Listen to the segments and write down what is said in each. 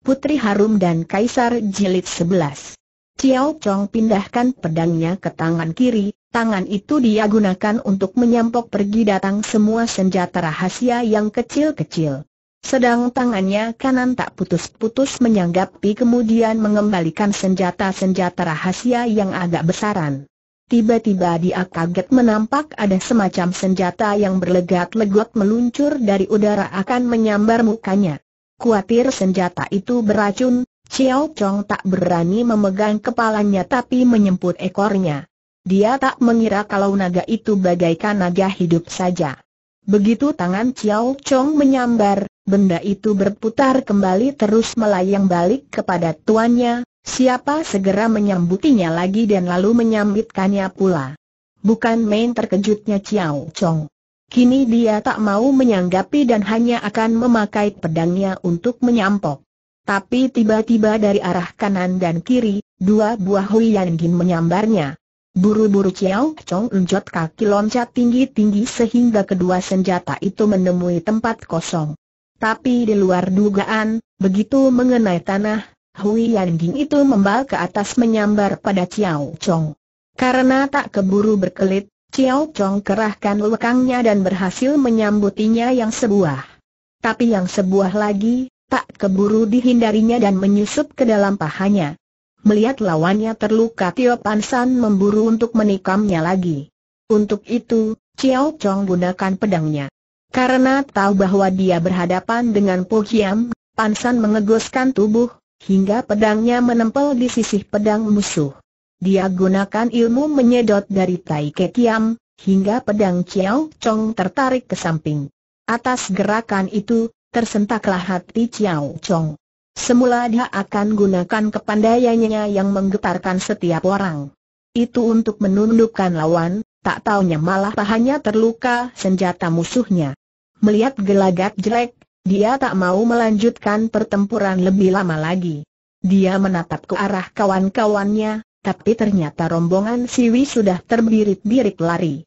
Putri Harum dan Kaisar Jilid 11. Ciao Chong pindahkan pedangnya ke tangan kiri, tangan itu dia gunakan untuk menyampok pergi datang semua senjata rahasia yang kecil-kecil. Sedang tangannya kanan tak putus-putus menyanggapi kemudian mengembalikan senjata-senjata rahasia yang agak besaran. Tiba-tiba dia kaget menampak ada semacam senjata yang berlegat legat meluncur dari udara akan menyambar mukanya. Kuatir senjata itu beracun, Xiao Chong tak berani memegang kepalanya tapi menyemput ekornya. Dia tak mengira kalau naga itu bagaikan naga hidup saja. Begitu tangan Xiao Chong menyambar, benda itu berputar kembali terus melayang balik kepada tuannya, siapa segera menyambutinya lagi dan lalu menyambitkannya pula. Bukan main terkejutnya Xiao Chong. Kini dia tak mau menyanggapi dan hanya akan memakai pedangnya untuk menyampok. Tapi tiba-tiba dari arah kanan dan kiri, dua buah Hui Yan Gin menyambarnya. Buru-buru Chiao Chong unjot kaki loncat tinggi-tinggi sehingga kedua senjata itu menemui tempat kosong. Tapi di luar dugaan, begitu mengenai tanah, Hui Yan itu membal ke atas menyambar pada Chiao Chong. Karena tak keburu berkelit, Chiao Chong kerahkan lekangnya dan berhasil menyambutinya yang sebuah. Tapi yang sebuah lagi, tak keburu dihindarinya dan menyusup ke dalam pahanya. Melihat lawannya terluka Tio Pan San memburu untuk menikamnya lagi. Untuk itu, Chiao Chong gunakan pedangnya. Karena tahu bahwa dia berhadapan dengan Po Hiam, Pan San mengegoskan tubuh, hingga pedangnya menempel di sisi pedang musuh. Dia gunakan ilmu menyedot dari Tai Kekiam, hingga pedang Chiao Chong tertarik ke samping. Atas gerakan itu, tersentaklah hati Chiao Chong. Semula dia akan gunakan kepandaiannya yang menggetarkan setiap orang. Itu untuk menundukkan lawan, tak taunya malah pahanya terluka senjata musuhnya. Melihat gelagat jelek, dia tak mau melanjutkan pertempuran lebih lama lagi. Dia menatap ke arah kawan-kawannya, tapi ternyata rombongan Siwi sudah terbirit-birit lari.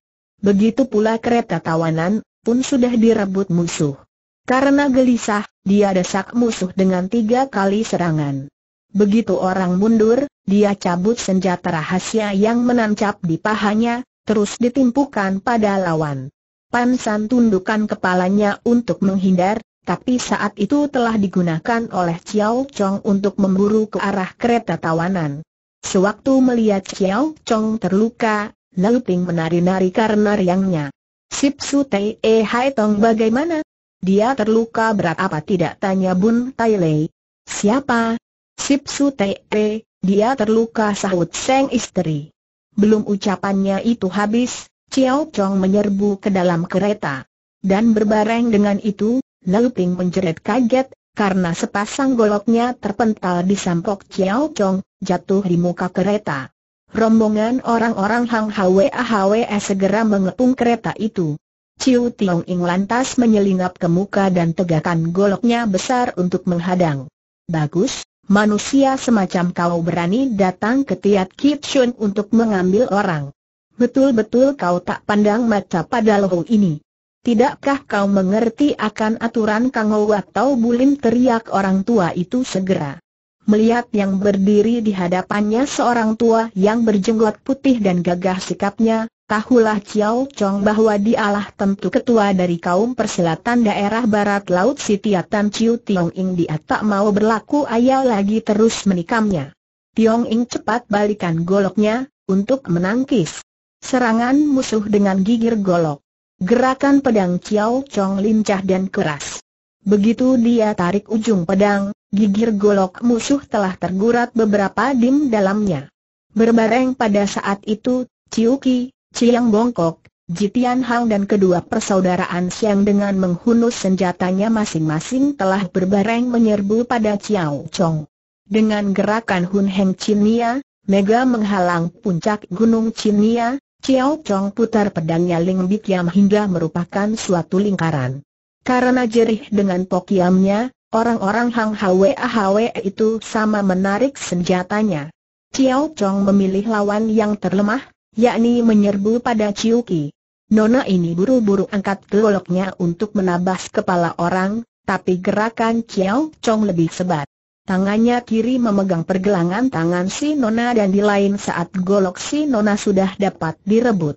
Begitu pula kereta tawanan, pun sudah direbut musuh. Karena gelisah, dia desak musuh dengan tiga kali serangan. Begitu orang mundur, dia cabut senjata rahasia yang menancap di pahanya, terus ditimpukan pada lawan. Pansan tundukkan kepalanya untuk menghindar, tapi saat itu telah digunakan oleh Chiao Chong untuk memburu ke arah kereta tawanan. Sewaktu melihat Xiao Chong terluka, Lau Ping menari-nari karena riangnya. Sip Su Tei eh, Hai Tong bagaimana? Dia terluka berat apa tidak tanya Bun Tai Lei. Siapa? Sip Su Tei, eh, dia terluka sahut Seng istri. Belum ucapannya itu habis, Xiao Chong menyerbu ke dalam kereta. Dan berbareng dengan itu, Lau Ping menjerit kaget, karena sepasang goloknya terpental di sampok Xiao Chong, jatuh di muka kereta. Rombongan orang-orang Hang Hwe Hwe segera mengepung kereta itu. Ciu Tiong Ing lantas menyelinap ke muka dan tegakkan goloknya besar untuk menghadang. Bagus, manusia semacam kau berani datang ke Tiat Kit Shun untuk mengambil orang. Betul-betul kau tak pandang mata pada lohu ini. Tidakkah kau mengerti akan aturan Kang Ho atau Bulim teriak orang tua itu segera melihat yang berdiri di hadapannya seorang tua yang berjenggot putih dan gagah sikapnya, tahulah Chiao Chong bahwa dialah tentu ketua dari kaum perselatan daerah barat laut Sitiatan Ciu Tiong Ing dia tak mau berlaku ayah lagi terus menikamnya. Tiong Ing cepat balikan goloknya, untuk menangkis serangan musuh dengan gigir golok. Gerakan pedang Chiao Chong lincah dan keras. Begitu dia tarik ujung pedang, Gigir golok musuh telah tergurat beberapa dim dalamnya. Berbareng pada saat itu, Ciuki, Ciang Bongkok, Jitian Hang dan kedua persaudaraan Siang dengan menghunus senjatanya masing-masing telah berbareng menyerbu pada Ciao Chong. Dengan gerakan Hun Heng Chinia, Mega menghalang puncak Gunung Chinia, Ciao Chong putar pedangnya Ling Yam hingga merupakan suatu lingkaran. Karena jerih dengan pokiamnya, Orang-orang Hang Hwe Hwe itu sama menarik senjatanya. Chiao Chong memilih lawan yang terlemah, yakni menyerbu pada Chiu Ki. Nona ini buru-buru angkat goloknya untuk menabas kepala orang, tapi gerakan Chiao Chong lebih sebat. Tangannya kiri memegang pergelangan tangan si Nona dan di lain saat golok si Nona sudah dapat direbut.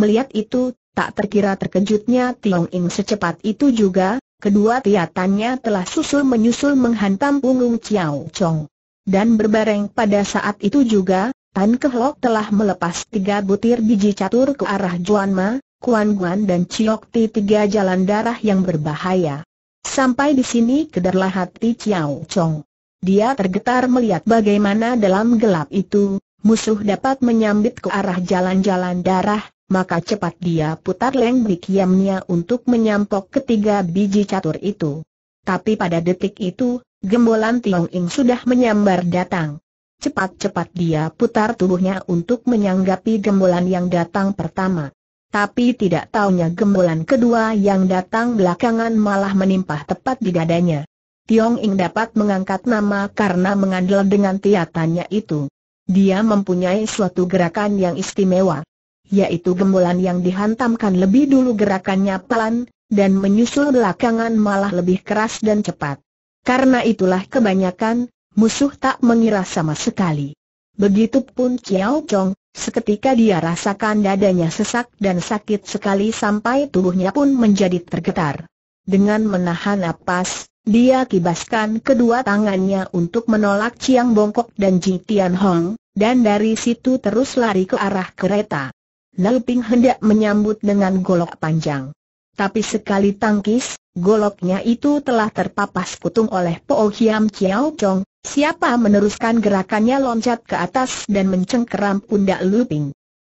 Melihat itu, tak terkira terkejutnya Tiong Ing secepat itu juga, Kedua tiatannya telah susul-menyusul menghantam punggung Chiao Chong. Dan berbareng pada saat itu juga, Tan Kehlok telah melepas tiga butir biji catur ke arah Juan Ma, Kuan Guan dan Chiok Ti tiga jalan darah yang berbahaya. Sampai di sini kederlah hati Chiao Chong. Dia tergetar melihat bagaimana dalam gelap itu, musuh dapat menyambit ke arah jalan-jalan darah, maka cepat dia putar lengbi yamnya untuk menyampok ketiga biji catur itu. Tapi pada detik itu, gembolan Tiong Ing sudah menyambar datang. Cepat-cepat dia putar tubuhnya untuk menyanggapi gembolan yang datang pertama. Tapi tidak taunya gembolan kedua yang datang belakangan malah menimpa tepat di dadanya. Tiong Ing dapat mengangkat nama karena mengandel dengan tiatannya itu. Dia mempunyai suatu gerakan yang istimewa yaitu gembolan yang dihantamkan lebih dulu gerakannya pelan, dan menyusul belakangan malah lebih keras dan cepat. Karena itulah kebanyakan, musuh tak mengira sama sekali. Begitupun Chiao Chong, seketika dia rasakan dadanya sesak dan sakit sekali sampai tubuhnya pun menjadi tergetar. Dengan menahan napas, dia kibaskan kedua tangannya untuk menolak Chiang Bongkok dan Ji Tian Hong, dan dari situ terus lari ke arah kereta. Lau hendak menyambut dengan golok panjang. Tapi sekali tangkis, goloknya itu telah terpapas kutung oleh Po Hiam Chiao Chong, siapa meneruskan gerakannya loncat ke atas dan mencengkeram pundak Lau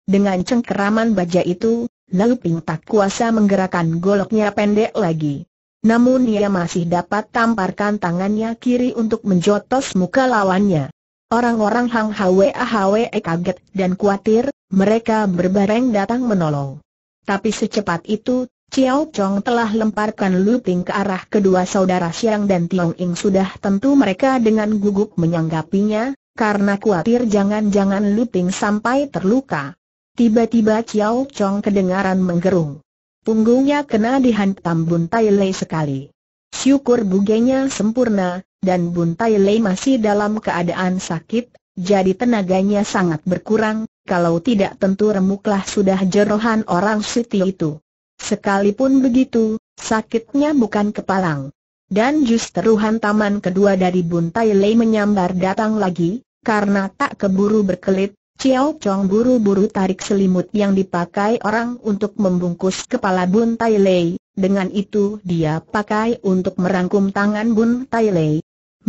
Dengan cengkeraman baja itu, Lau tak kuasa menggerakkan goloknya pendek lagi. Namun ia masih dapat tamparkan tangannya kiri untuk menjotos muka lawannya. Orang-orang Hang Hwe Hwe e kaget dan khawatir, mereka berbareng datang menolong. Tapi secepat itu, Chiao Chong telah lemparkan luting ke arah kedua saudara Siang dan Tiong Ing sudah tentu mereka dengan gugup menyanggapinya, karena khawatir jangan-jangan luting sampai terluka. Tiba-tiba Chiao Chong kedengaran menggerung. Punggungnya kena dihantam buntai lei sekali. Syukur bugenya sempurna, dan Bun Tai Lei masih dalam keadaan sakit, jadi tenaganya sangat berkurang, kalau tidak tentu remuklah sudah jerohan orang Siti itu. Sekalipun begitu, sakitnya bukan kepalang. Dan justru hantaman kedua dari Bun Tai Lei menyambar datang lagi, karena tak keburu berkelit, Ciao Chong buru-buru tarik selimut yang dipakai orang untuk membungkus kepala Bun Tai Lei, dengan itu dia pakai untuk merangkum tangan Bun Tai Lei,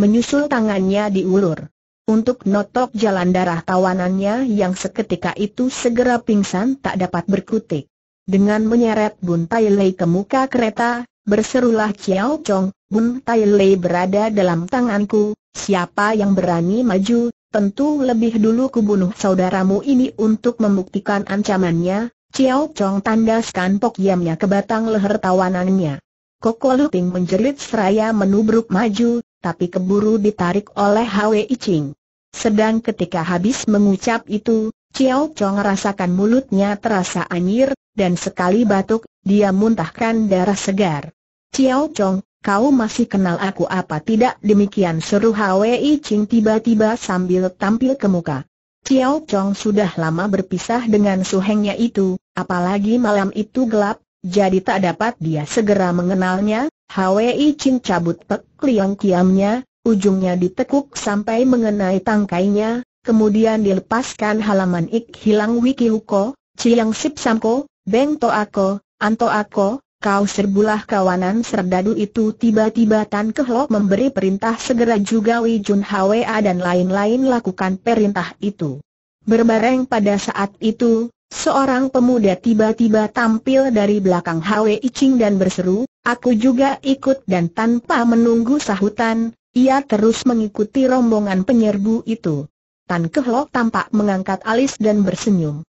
menyusul tangannya diulur. Untuk notok jalan darah tawanannya yang seketika itu segera pingsan tak dapat berkutik. Dengan menyeret Bun Tai Lei ke muka kereta, berserulah Chiao Chong, Bun Tai Lei berada dalam tanganku, siapa yang berani maju, tentu lebih dulu kubunuh saudaramu ini untuk membuktikan ancamannya, Chiao Chong tandaskan pokyamnya ke batang leher tawanannya. Koko menjerit seraya menubruk maju, tapi keburu ditarik oleh Hwei Ching. Sedang ketika habis mengucap itu, Chiao Chong rasakan mulutnya terasa anjir, dan sekali batuk, dia muntahkan darah segar. Chiao Chong, kau masih kenal aku apa tidak demikian seru Hwei Ching tiba-tiba sambil tampil ke muka. Chiao Chong sudah lama berpisah dengan suhengnya itu, apalagi malam itu gelap, jadi tak dapat dia segera mengenalnya, Hwi Ching cabut pek liang kiamnya, ujungnya ditekuk sampai mengenai tangkainya, kemudian dilepaskan halaman ik hilang wiki huko, cilang sip samko, beng to ako, anto ako, kau serbulah kawanan serdadu itu tiba-tiba Tan Kehlok memberi perintah segera juga Wijun Hwa dan lain-lain lakukan perintah itu. Berbareng pada saat itu, Seorang pemuda tiba-tiba tampil dari belakang Hwe Iching dan berseru, aku juga ikut dan tanpa menunggu sahutan, ia terus mengikuti rombongan penyerbu itu. Tan Kehlok tampak mengangkat alis dan bersenyum.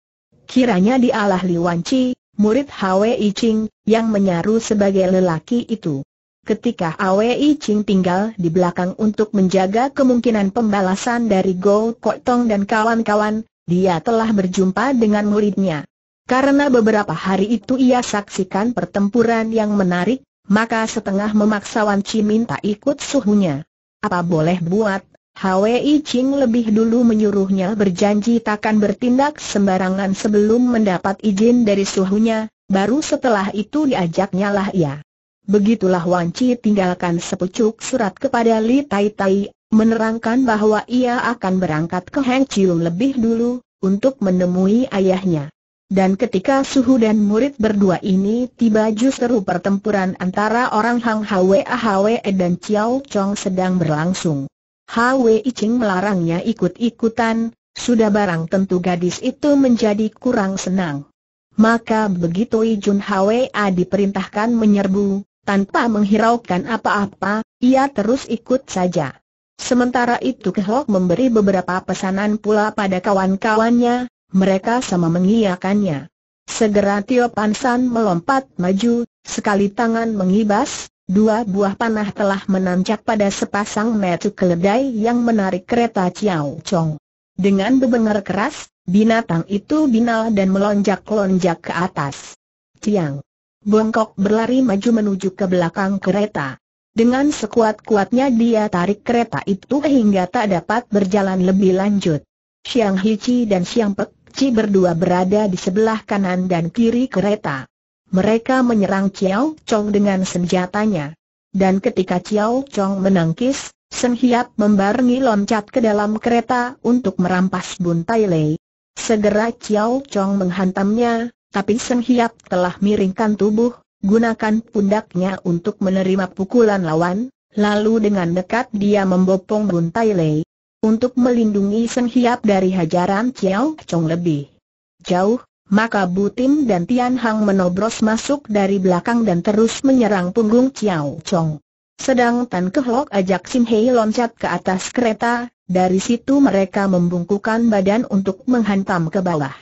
Kiranya dialah Li Wanci, murid Hwe Iching, yang menyaru sebagai lelaki itu. Ketika Hwe Iching tinggal di belakang untuk menjaga kemungkinan pembalasan dari Go Kok Tong dan kawan-kawan, dia telah berjumpa dengan muridnya. Karena beberapa hari itu ia saksikan pertempuran yang menarik, maka setengah memaksa Wan Chi minta ikut suhunya. Apa boleh buat, Hwi Ching lebih dulu menyuruhnya berjanji takkan bertindak sembarangan sebelum mendapat izin dari suhunya, baru setelah itu diajaknya lah ia. Begitulah Wan Chi tinggalkan sepucuk surat kepada Li Tai Tai, menerangkan bahwa ia akan berangkat ke Heng Chiung lebih dulu, untuk menemui ayahnya. Dan ketika suhu dan murid berdua ini tiba justru pertempuran antara orang Hang Hwe Hwe dan Chiao Chong sedang berlangsung. Hwe Ching melarangnya ikut-ikutan, sudah barang tentu gadis itu menjadi kurang senang. Maka begitu Ijun Hwe diperintahkan menyerbu, tanpa menghiraukan apa-apa, ia terus ikut saja. Sementara itu Kehok memberi beberapa pesanan pula pada kawan-kawannya, mereka sama mengiyakannya. Segera Tio Pansan melompat maju, sekali tangan mengibas, dua buah panah telah menancap pada sepasang metu keledai yang menarik kereta Chiao Chong. Dengan bebengar keras, binatang itu binal dan melonjak-lonjak ke atas. Ciang! Bongkok berlari maju menuju ke belakang kereta. Dengan sekuat-kuatnya dia tarik kereta itu hingga tak dapat berjalan lebih lanjut. Siang Hici dan Siang Pek berdua berada di sebelah kanan dan kiri kereta. Mereka menyerang Chiao Chong dengan senjatanya. Dan ketika Chiao Chong menangkis, Seng Hiap membarengi loncat ke dalam kereta untuk merampas Bun Tai Lei. Segera Chiao Chong menghantamnya, tapi Seng Hiap telah miringkan tubuh, Gunakan pundaknya untuk menerima pukulan lawan, lalu dengan dekat dia membopong Bun Tai Lei. Untuk melindungi Sen Hiap dari hajaran Chiao Chong lebih jauh, maka Butim dan Tian Hang menobros masuk dari belakang dan terus menyerang punggung Chiao Chong. Sedang Tan Kehlok ajak Sin Hei loncat ke atas kereta, dari situ mereka membungkukan badan untuk menghantam ke bawah.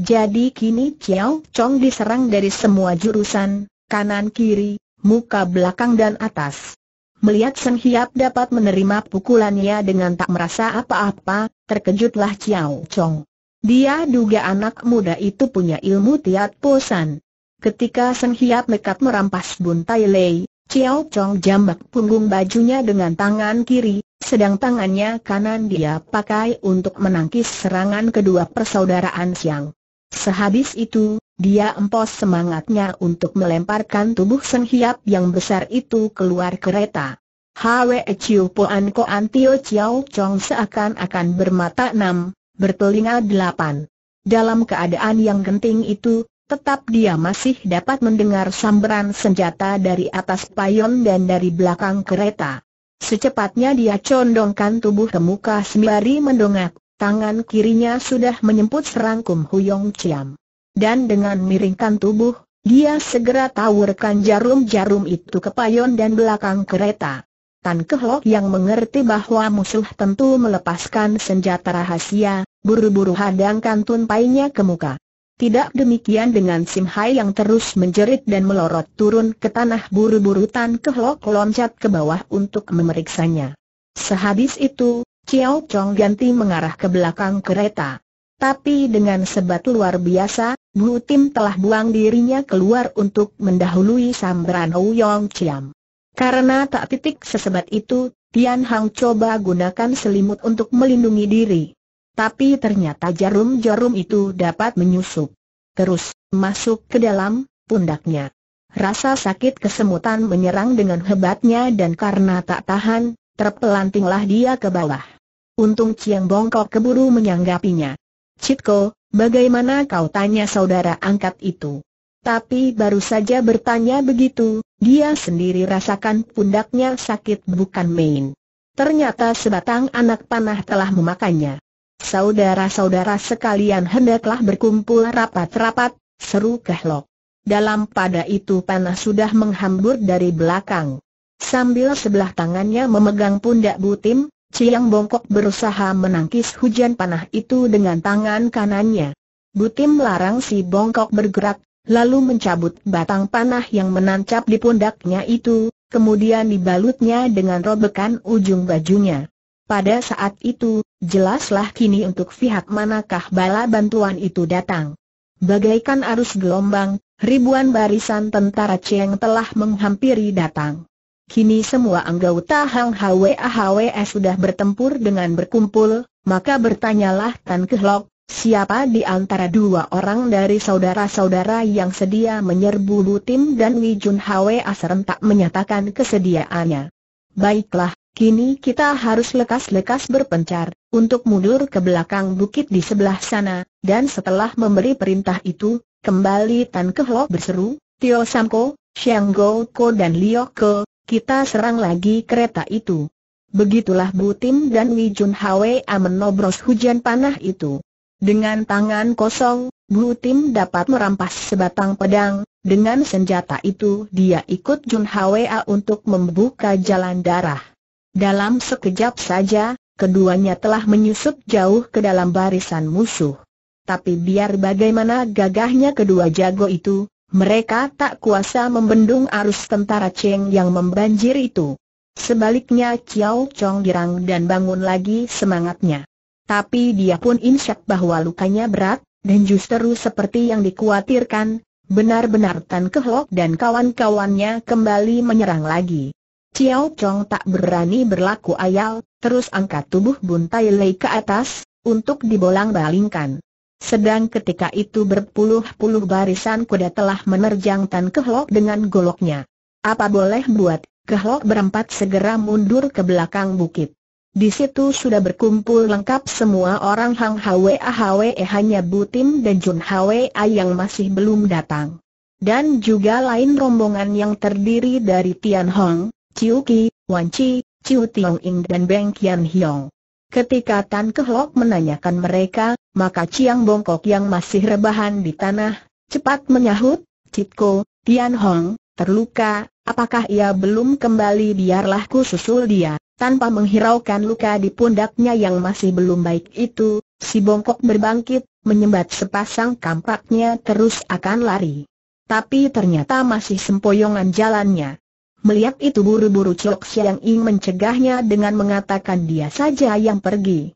Jadi kini Chiao Chong diserang dari semua jurusan, kanan kiri, muka belakang dan atas. Melihat Sen Hiap dapat menerima pukulannya dengan tak merasa apa-apa, terkejutlah Chiao Chong. Dia duga anak muda itu punya ilmu tiat posan. Ketika Sen Hiap nekat merampas buntai Lei, Chiao Chong jambak punggung bajunya dengan tangan kiri, sedang tangannya kanan dia pakai untuk menangkis serangan kedua persaudaraan Siang. Sehabis itu, dia empos semangatnya untuk melemparkan tubuh Seng Hiap yang besar itu keluar kereta. Hwe Chiu Poan Koan Tio Chiao Chong seakan-akan bermata enam, bertelinga delapan. Dalam keadaan yang genting itu, tetap dia masih dapat mendengar sambaran senjata dari atas payon dan dari belakang kereta. Secepatnya dia condongkan tubuh ke muka sembari mendongak, tangan kirinya sudah menyemput serangkum Huyong Chiam dan dengan miringkan tubuh, dia segera tawurkan jarum-jarum itu ke payon dan belakang kereta. Tan Kehlok yang mengerti bahwa musuh tentu melepaskan senjata rahasia, buru-buru hadangkan tunpainya ke muka. Tidak demikian dengan Sim Hai yang terus menjerit dan melorot turun ke tanah buru-buru Tan Kehlok loncat ke bawah untuk memeriksanya. Sehabis itu, Chiao Chong ganti mengarah ke belakang kereta. Tapi dengan sebat luar biasa, Bu Tim telah buang dirinya keluar untuk mendahului sambaran Hou Yong Chiam. Karena tak titik sesebat itu, Tian Hang coba gunakan selimut untuk melindungi diri. Tapi ternyata jarum-jarum itu dapat menyusup. Terus, masuk ke dalam pundaknya. Rasa sakit kesemutan menyerang dengan hebatnya dan karena tak tahan, terpelantinglah dia ke bawah. Untung Chiang Bongkok keburu menyanggapinya. Citko, Bagaimana kau tanya saudara angkat itu? Tapi baru saja bertanya begitu, dia sendiri rasakan pundaknya sakit bukan main. Ternyata sebatang anak panah telah memakannya. Saudara-saudara sekalian hendaklah berkumpul rapat-rapat, seru Kehlok. Dalam pada itu panah sudah menghambur dari belakang. Sambil sebelah tangannya memegang pundak Butim, Ciang Bongkok berusaha menangkis hujan panah itu dengan tangan kanannya. Butim melarang si Bongkok bergerak, lalu mencabut batang panah yang menancap di pundaknya itu, kemudian dibalutnya dengan robekan ujung bajunya. Pada saat itu, jelaslah kini untuk pihak manakah bala bantuan itu datang. Bagaikan arus gelombang, ribuan barisan tentara Chiang telah menghampiri datang. Kini semua anggota Hang Hwa sudah bertempur dengan berkumpul, maka bertanyalah Tan Kehlok, siapa di antara dua orang dari saudara-saudara yang sedia menyerbu tim dan Wijun HWA serentak menyatakan kesediaannya. Baiklah, kini kita harus lekas-lekas berpencar, untuk mundur ke belakang bukit di sebelah sana, dan setelah memberi perintah itu, kembali Tan Kehlok berseru, Tio Samko, Xiang Go Ko dan Liok Ko, kita serang lagi kereta itu. Begitulah Bu Butim dan Wijun Hwa menobros hujan panah itu. Dengan tangan kosong, Bu Butim dapat merampas sebatang pedang, dengan senjata itu dia ikut Jun Hwa untuk membuka jalan darah. Dalam sekejap saja, keduanya telah menyusup jauh ke dalam barisan musuh. Tapi biar bagaimana gagahnya kedua jago itu, mereka tak kuasa membendung arus tentara Cheng yang membanjir itu. Sebaliknya Chiao Chong dirang dan bangun lagi semangatnya. Tapi dia pun insyak bahwa lukanya berat, dan justru seperti yang dikhawatirkan, benar-benar Tan Kehok dan kawan-kawannya kembali menyerang lagi. Chiao Chong tak berani berlaku ayal, terus angkat tubuh Tai Lei ke atas, untuk dibolang-balingkan. Sedang ketika itu berpuluh-puluh barisan kuda telah menerjang Tan Kehlok dengan goloknya. Apa boleh buat, Kehlok berempat segera mundur ke belakang bukit. Di situ sudah berkumpul lengkap semua orang Hang Hwe Hwe e hanya Butim dan Jun Hwe yang masih belum datang. Dan juga lain rombongan yang terdiri dari Tian Hong, Chiu Ki, Wan Chi, Chiu Tiong Ing dan Beng Kian Hiong. Ketika Tan Kehlok menanyakan mereka, maka Chiang Bongkok yang masih rebahan di tanah, cepat menyahut, Citko, Tian Hong, terluka, apakah ia belum kembali biarlah ku susul dia. Tanpa menghiraukan luka di pundaknya yang masih belum baik itu, si bongkok berbangkit, menyembat sepasang kampaknya terus akan lari. Tapi ternyata masih sempoyongan jalannya. Melihat itu buru-buru Chok Siang Ing mencegahnya dengan mengatakan dia saja yang pergi.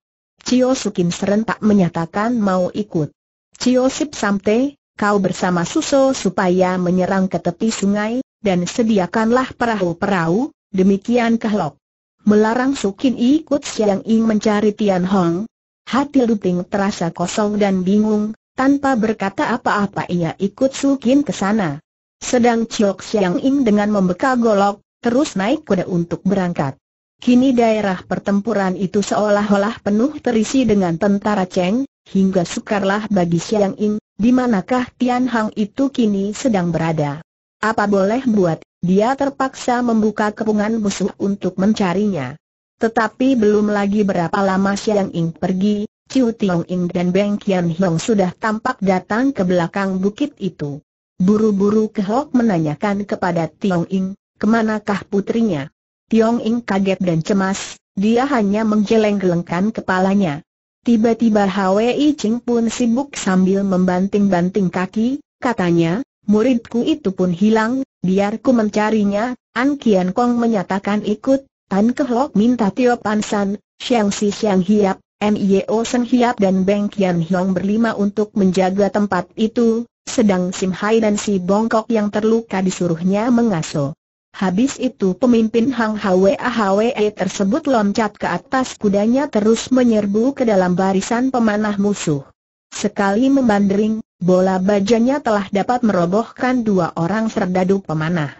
Cio Sukim serentak menyatakan mau ikut. Cio Sip Samte, kau bersama Suso supaya menyerang ke tepi sungai, dan sediakanlah perahu-perahu, demikian kehlok. Melarang Sukin ikut Siang Ing mencari Tian Hong. Hati Luping terasa kosong dan bingung, tanpa berkata apa-apa ia ikut Sukin ke sana. Sedang Chiok Siang Ing dengan membekal golok, terus naik kuda untuk berangkat. Kini daerah pertempuran itu seolah-olah penuh terisi dengan tentara Cheng, hingga sukarlah bagi Xiang Ying, di manakah Tian Hang itu kini sedang berada. Apa boleh buat, dia terpaksa membuka kepungan musuh untuk mencarinya. Tetapi belum lagi berapa lama Xiang Ying pergi, Chiu Tiong Ing dan Beng Kian Hong sudah tampak datang ke belakang bukit itu. Buru-buru Kehok menanyakan kepada Tiong Ing, kemanakah putrinya? Tiong Ing kaget dan cemas, dia hanya menggeleng-gelengkan kepalanya. Tiba-tiba Hwi Ching pun sibuk sambil membanting-banting kaki, katanya, muridku itu pun hilang, biar ku mencarinya, An Kian Kong menyatakan ikut, Tan Kehlok minta Tio Pansan, Xiang Si Xiang Hiap, Mio Seng Hiap dan Beng Kian Hiong berlima untuk menjaga tempat itu, sedang Sim Hai dan si Bongkok yang terluka disuruhnya mengasuh. Habis itu pemimpin Hang Hwe Hwe tersebut loncat ke atas kudanya terus menyerbu ke dalam barisan pemanah musuh. Sekali membandering, bola bajanya telah dapat merobohkan dua orang serdadu pemanah.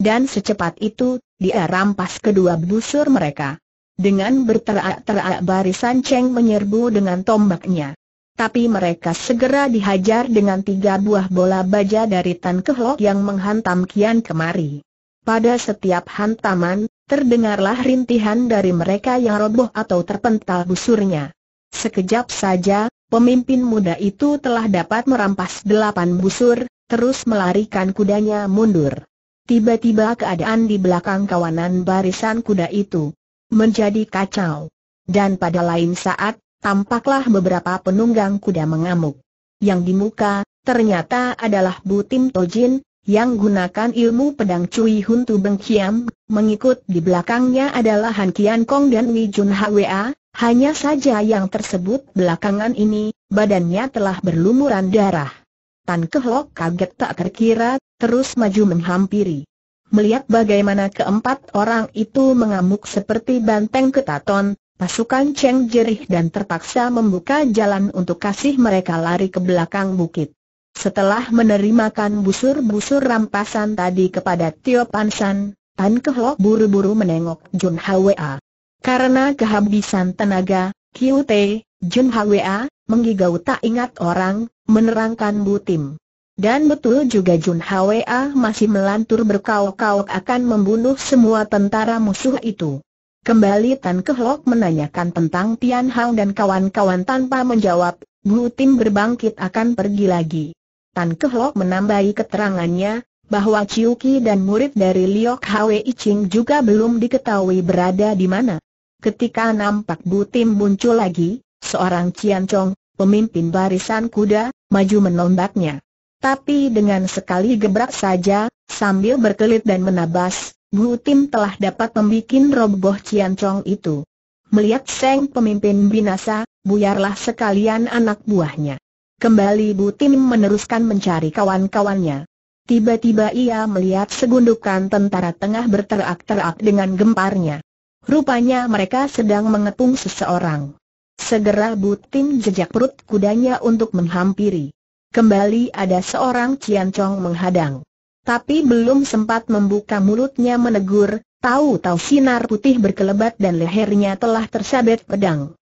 Dan secepat itu, dia rampas kedua busur mereka. Dengan berterak-terak barisan Cheng menyerbu dengan tombaknya. Tapi mereka segera dihajar dengan tiga buah bola baja dari Tan Kehlok yang menghantam kian kemari. Pada setiap hantaman, terdengarlah rintihan dari mereka yang roboh atau terpental busurnya. Sekejap saja, pemimpin muda itu telah dapat merampas delapan busur, terus melarikan kudanya mundur. Tiba-tiba keadaan di belakang kawanan barisan kuda itu menjadi kacau. Dan pada lain saat, tampaklah beberapa penunggang kuda mengamuk. Yang di muka, ternyata adalah Butim Tojin, yang gunakan ilmu pedang Cui Hun Tu Beng Kiam, mengikut di belakangnya adalah Han Kian Kong dan Wei Jun Hwa, hanya saja yang tersebut belakangan ini, badannya telah berlumuran darah. Tan Kehlok kaget tak terkira, terus maju menghampiri. Melihat bagaimana keempat orang itu mengamuk seperti banteng ketaton, pasukan Cheng jerih dan terpaksa membuka jalan untuk kasih mereka lari ke belakang bukit. Setelah menerimakan busur-busur rampasan tadi kepada Tio Pansan, Tan Kehlok buru-buru menengok Jun Hwa. Karena kehabisan tenaga, Te, Jun Hwa, menggigau tak ingat orang, menerangkan Butim. Dan betul juga Jun Hwa masih melantur berkauk-kauk akan membunuh semua tentara musuh itu. Kembali Tan Kehlok menanyakan tentang Tian Hang dan kawan-kawan tanpa menjawab, Bu Tim berbangkit akan pergi lagi. Tan Kehlok menambahi keterangannya, bahwa Ciuki dan murid dari Liok Hwe Iching juga belum diketahui berada di mana. Ketika nampak Butim muncul lagi, seorang Cian Chong, pemimpin barisan kuda, maju menombaknya. Tapi dengan sekali gebrak saja, sambil berkelit dan menabas, Butim telah dapat membuat roboh Cian Chong itu. Melihat Seng pemimpin binasa, buyarlah sekalian anak buahnya. Kembali Butim meneruskan mencari kawan-kawannya. Tiba-tiba ia melihat segundukan tentara tengah berterak-terak dengan gemparnya. Rupanya mereka sedang mengepung seseorang. Segera Butim jejak perut kudanya untuk menghampiri. Kembali ada seorang Ciancong menghadang. Tapi belum sempat membuka mulutnya menegur, tahu-tahu sinar putih berkelebat dan lehernya telah tersabet pedang.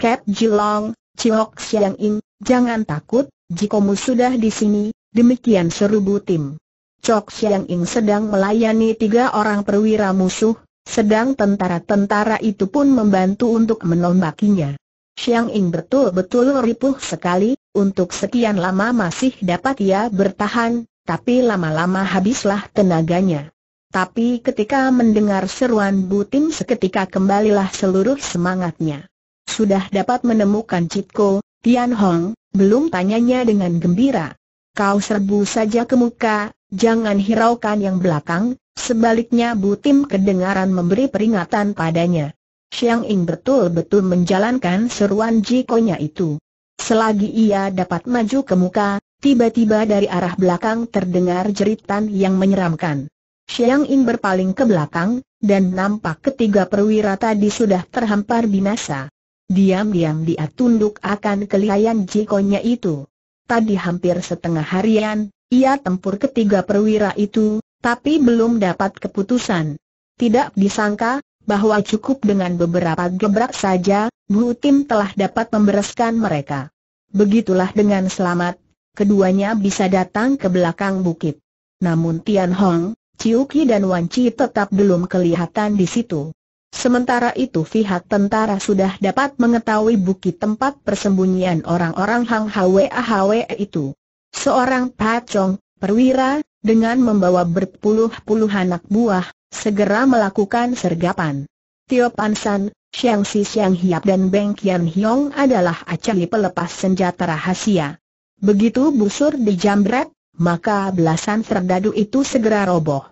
Cap Jilong, Ciok Siang In, jangan takut, jikomu sudah di sini, demikian seru Tim. Chok Siang In sedang melayani tiga orang perwira musuh, sedang tentara-tentara itu pun membantu untuk menombakinya. Siang In betul-betul ripuh sekali, untuk sekian lama masih dapat ia bertahan, tapi lama-lama habislah tenaganya. Tapi ketika mendengar seruan Butim seketika kembalilah seluruh semangatnya sudah dapat menemukan Citko, Tian Hong, belum tanyanya dengan gembira. Kau serbu saja ke muka, jangan hiraukan yang belakang, sebaliknya Bu Tim kedengaran memberi peringatan padanya. Xiang Ying betul-betul menjalankan seruan jikonya itu. Selagi ia dapat maju ke muka, tiba-tiba dari arah belakang terdengar jeritan yang menyeramkan. Xiang Ying berpaling ke belakang, dan nampak ketiga perwira tadi sudah terhampar binasa. Diam-diam dia tunduk akan kelihayan jikonya itu. Tadi hampir setengah harian, ia tempur ketiga perwira itu, tapi belum dapat keputusan. Tidak disangka, bahwa cukup dengan beberapa gebrak saja, Bu Tim telah dapat membereskan mereka. Begitulah dengan selamat, keduanya bisa datang ke belakang bukit. Namun Tian Hong, Ciuki dan Wan Chi tetap belum kelihatan di situ. Sementara itu pihak tentara sudah dapat mengetahui bukit tempat persembunyian orang-orang Hang Hwe Hwe itu. Seorang pacong, perwira, dengan membawa berpuluh-puluh anak buah, segera melakukan sergapan. Tio Pan San, Xiang Si Xiang Hiap dan Beng Kian Hiong adalah acali pelepas senjata rahasia. Begitu busur jambret, maka belasan serdadu itu segera roboh.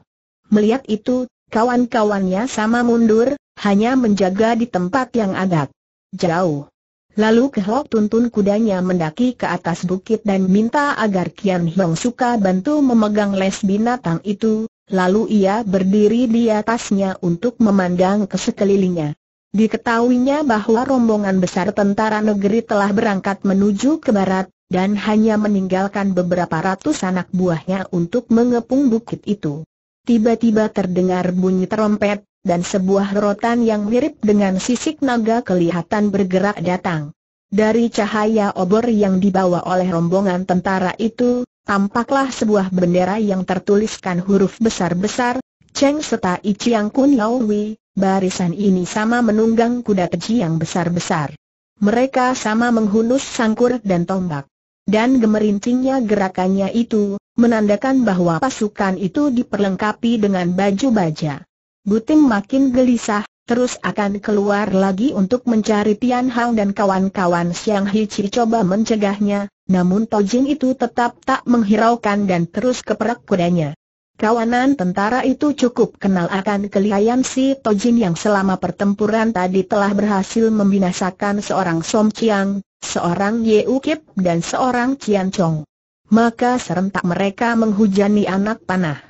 Melihat itu, kawan-kawannya sama mundur, hanya menjaga di tempat yang agak jauh. Lalu Kehok tuntun kudanya mendaki ke atas bukit dan minta agar Kian Hiong suka bantu memegang les binatang itu, lalu ia berdiri di atasnya untuk memandang ke sekelilingnya. Diketahuinya bahwa rombongan besar tentara negeri telah berangkat menuju ke barat, dan hanya meninggalkan beberapa ratus anak buahnya untuk mengepung bukit itu. Tiba-tiba terdengar bunyi trompet, dan sebuah rotan yang mirip dengan sisik naga kelihatan bergerak datang. Dari cahaya obor yang dibawa oleh rombongan tentara itu, tampaklah sebuah bendera yang tertuliskan huruf besar-besar, Cheng serta Ichiang Kun Wei. barisan ini sama menunggang kuda keji yang besar-besar. Mereka sama menghunus sangkur dan tombak. Dan gemerincingnya gerakannya itu, menandakan bahwa pasukan itu diperlengkapi dengan baju baja. Buting makin gelisah, terus akan keluar lagi untuk mencari Tian Hang dan kawan-kawan Siang Hici coba mencegahnya, namun Tojin itu tetap tak menghiraukan dan terus keperak kudanya. Kawanan tentara itu cukup kenal akan kelihayan si Tojin yang selama pertempuran tadi telah berhasil membinasakan seorang Som Chiang, seorang Ye Ukip dan seorang Chian Chong. Maka serentak mereka menghujani anak panah.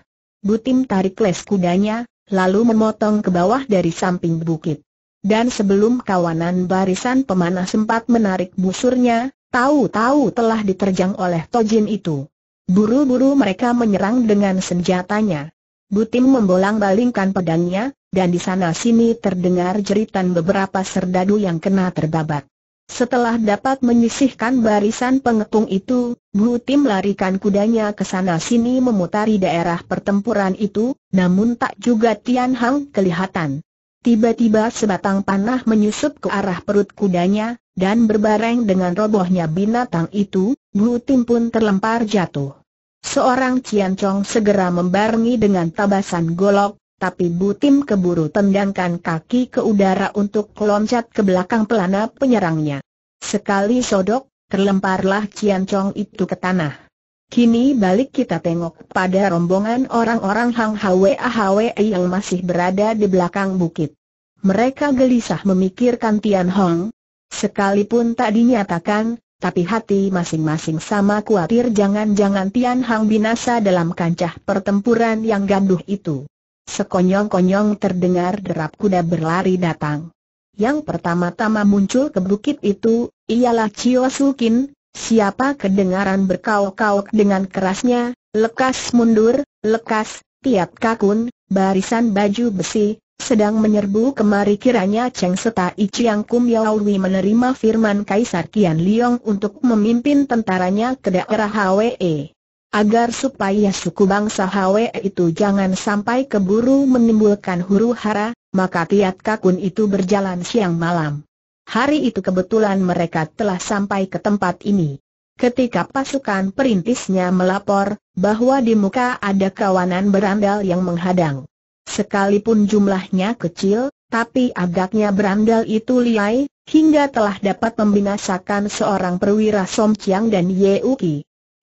Butim tarik les kudanya, lalu memotong ke bawah dari samping bukit. Dan sebelum kawanan barisan pemanah sempat menarik busurnya, tahu-tahu telah diterjang oleh Tojin itu. Buru-buru mereka menyerang dengan senjatanya. Butim membolang-balingkan pedangnya, dan di sana-sini terdengar jeritan beberapa serdadu yang kena terbabat. Setelah dapat menyisihkan barisan pengepung itu, Bu Tim larikan kudanya ke sana-sini memutari daerah pertempuran itu, namun tak juga Tian Hang kelihatan. Tiba-tiba sebatang panah menyusup ke arah perut kudanya, dan berbareng dengan robohnya binatang itu, Bu Tim pun terlempar jatuh. Seorang Cian Chong segera membarengi dengan tabasan golok, tapi Butim keburu tendangkan kaki ke udara untuk loncat ke belakang pelana penyerangnya. Sekali sodok, terlemparlah Cian Chong itu ke tanah. Kini balik kita tengok pada rombongan orang-orang Hang Hwe Hwe yang masih berada di belakang bukit. Mereka gelisah memikirkan Tian Hong. Sekalipun tak dinyatakan, tapi hati masing-masing sama kuatir jangan-jangan Tian Hang binasa dalam kancah pertempuran yang gaduh itu. Sekonyong-konyong terdengar derap kuda berlari datang. Yang pertama-tama muncul ke bukit itu, ialah Chio Sukin, siapa kedengaran berkauk-kauk dengan kerasnya, lekas mundur, lekas, tiap kakun, barisan baju besi, sedang menyerbu kemari kiranya Cheng Seta Ichiang Kum Yaowi menerima firman Kaisar Kian Liong untuk memimpin tentaranya ke daerah Hwe agar supaya suku bangsa Hwe itu jangan sampai keburu menimbulkan huru hara, maka tiat Kakun itu berjalan siang malam. Hari itu kebetulan mereka telah sampai ke tempat ini. Ketika pasukan perintisnya melapor bahwa di muka ada kawanan berandal yang menghadang. Sekalipun jumlahnya kecil, tapi agaknya berandal itu liai, hingga telah dapat membinasakan seorang perwira Som dan Ye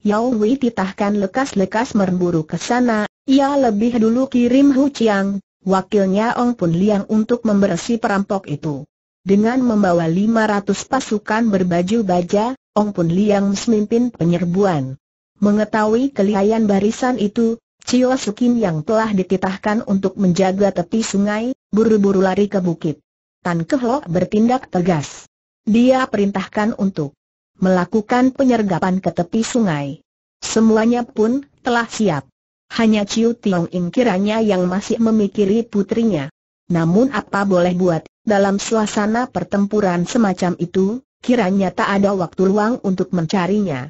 Yao Wei titahkan lekas-lekas merburu ke sana, ia lebih dulu kirim Hu Chiang, wakilnya Ong Pun Liang untuk membersih perampok itu. Dengan membawa 500 pasukan berbaju baja, Ong Pun Liang memimpin penyerbuan. Mengetahui kelihayan barisan itu, Cio Sukin yang telah dititahkan untuk menjaga tepi sungai, buru-buru lari ke bukit. Tan Kehlok bertindak tegas. Dia perintahkan untuk melakukan penyergapan ke tepi sungai. Semuanya pun telah siap. Hanya Ciu Tiong Ing kiranya yang masih memikiri putrinya. Namun apa boleh buat, dalam suasana pertempuran semacam itu, kiranya tak ada waktu luang untuk mencarinya.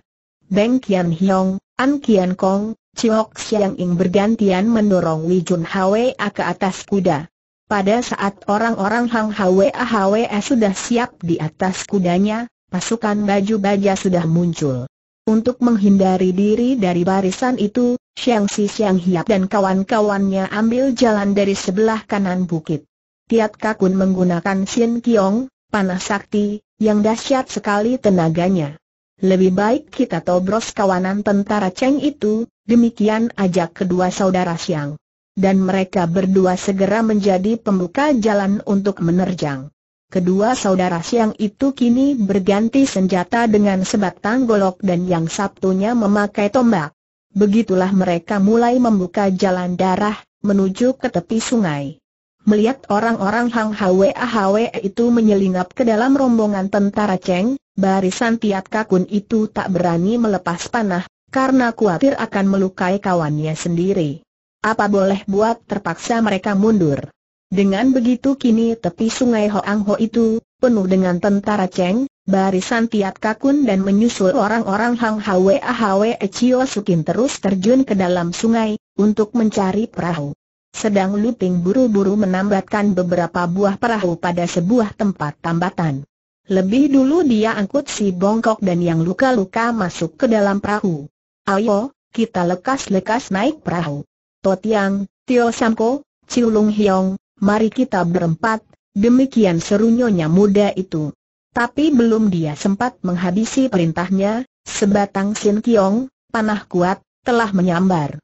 Beng Kian Hiong, An Kian Kong, Ciok Siang Ing bergantian mendorong Wi Jun A ke atas kuda. Pada saat orang-orang Hang Hwe A sudah siap di atas kudanya, pasukan baju baja sudah muncul. Untuk menghindari diri dari barisan itu, Xiang Si Xiang Hiap dan kawan-kawannya ambil jalan dari sebelah kanan bukit. Tiat Kakun menggunakan Xin Qiong, panah sakti, yang dahsyat sekali tenaganya. Lebih baik kita tobros kawanan tentara Cheng itu, demikian ajak kedua saudara Xiang. Dan mereka berdua segera menjadi pembuka jalan untuk menerjang. Kedua saudara Siang itu kini berganti senjata dengan sebatang golok dan yang Sabtunya memakai tombak. Begitulah mereka mulai membuka jalan darah, menuju ke tepi sungai. Melihat orang-orang Hang Hwe Hwe itu menyelinap ke dalam rombongan tentara Cheng, barisan Tiat Kakun itu tak berani melepas panah, karena khawatir akan melukai kawannya sendiri. Apa boleh buat terpaksa mereka mundur. Dengan begitu kini tepi sungai Hoang Ho itu, penuh dengan tentara Cheng, barisan Tiat Kakun dan menyusul orang-orang Hang Hwe Ahwe Echio Sukin terus terjun ke dalam sungai, untuk mencari perahu. Sedang Luping buru-buru menambatkan beberapa buah perahu pada sebuah tempat tambatan. Lebih dulu dia angkut si bongkok dan yang luka-luka masuk ke dalam perahu. Ayo, kita lekas-lekas naik perahu. Totiang, Tio Samko, Ciulung Hiong, mari kita berempat, demikian seru muda itu. Tapi belum dia sempat menghabisi perintahnya, sebatang Sin Kiong, panah kuat, telah menyambar.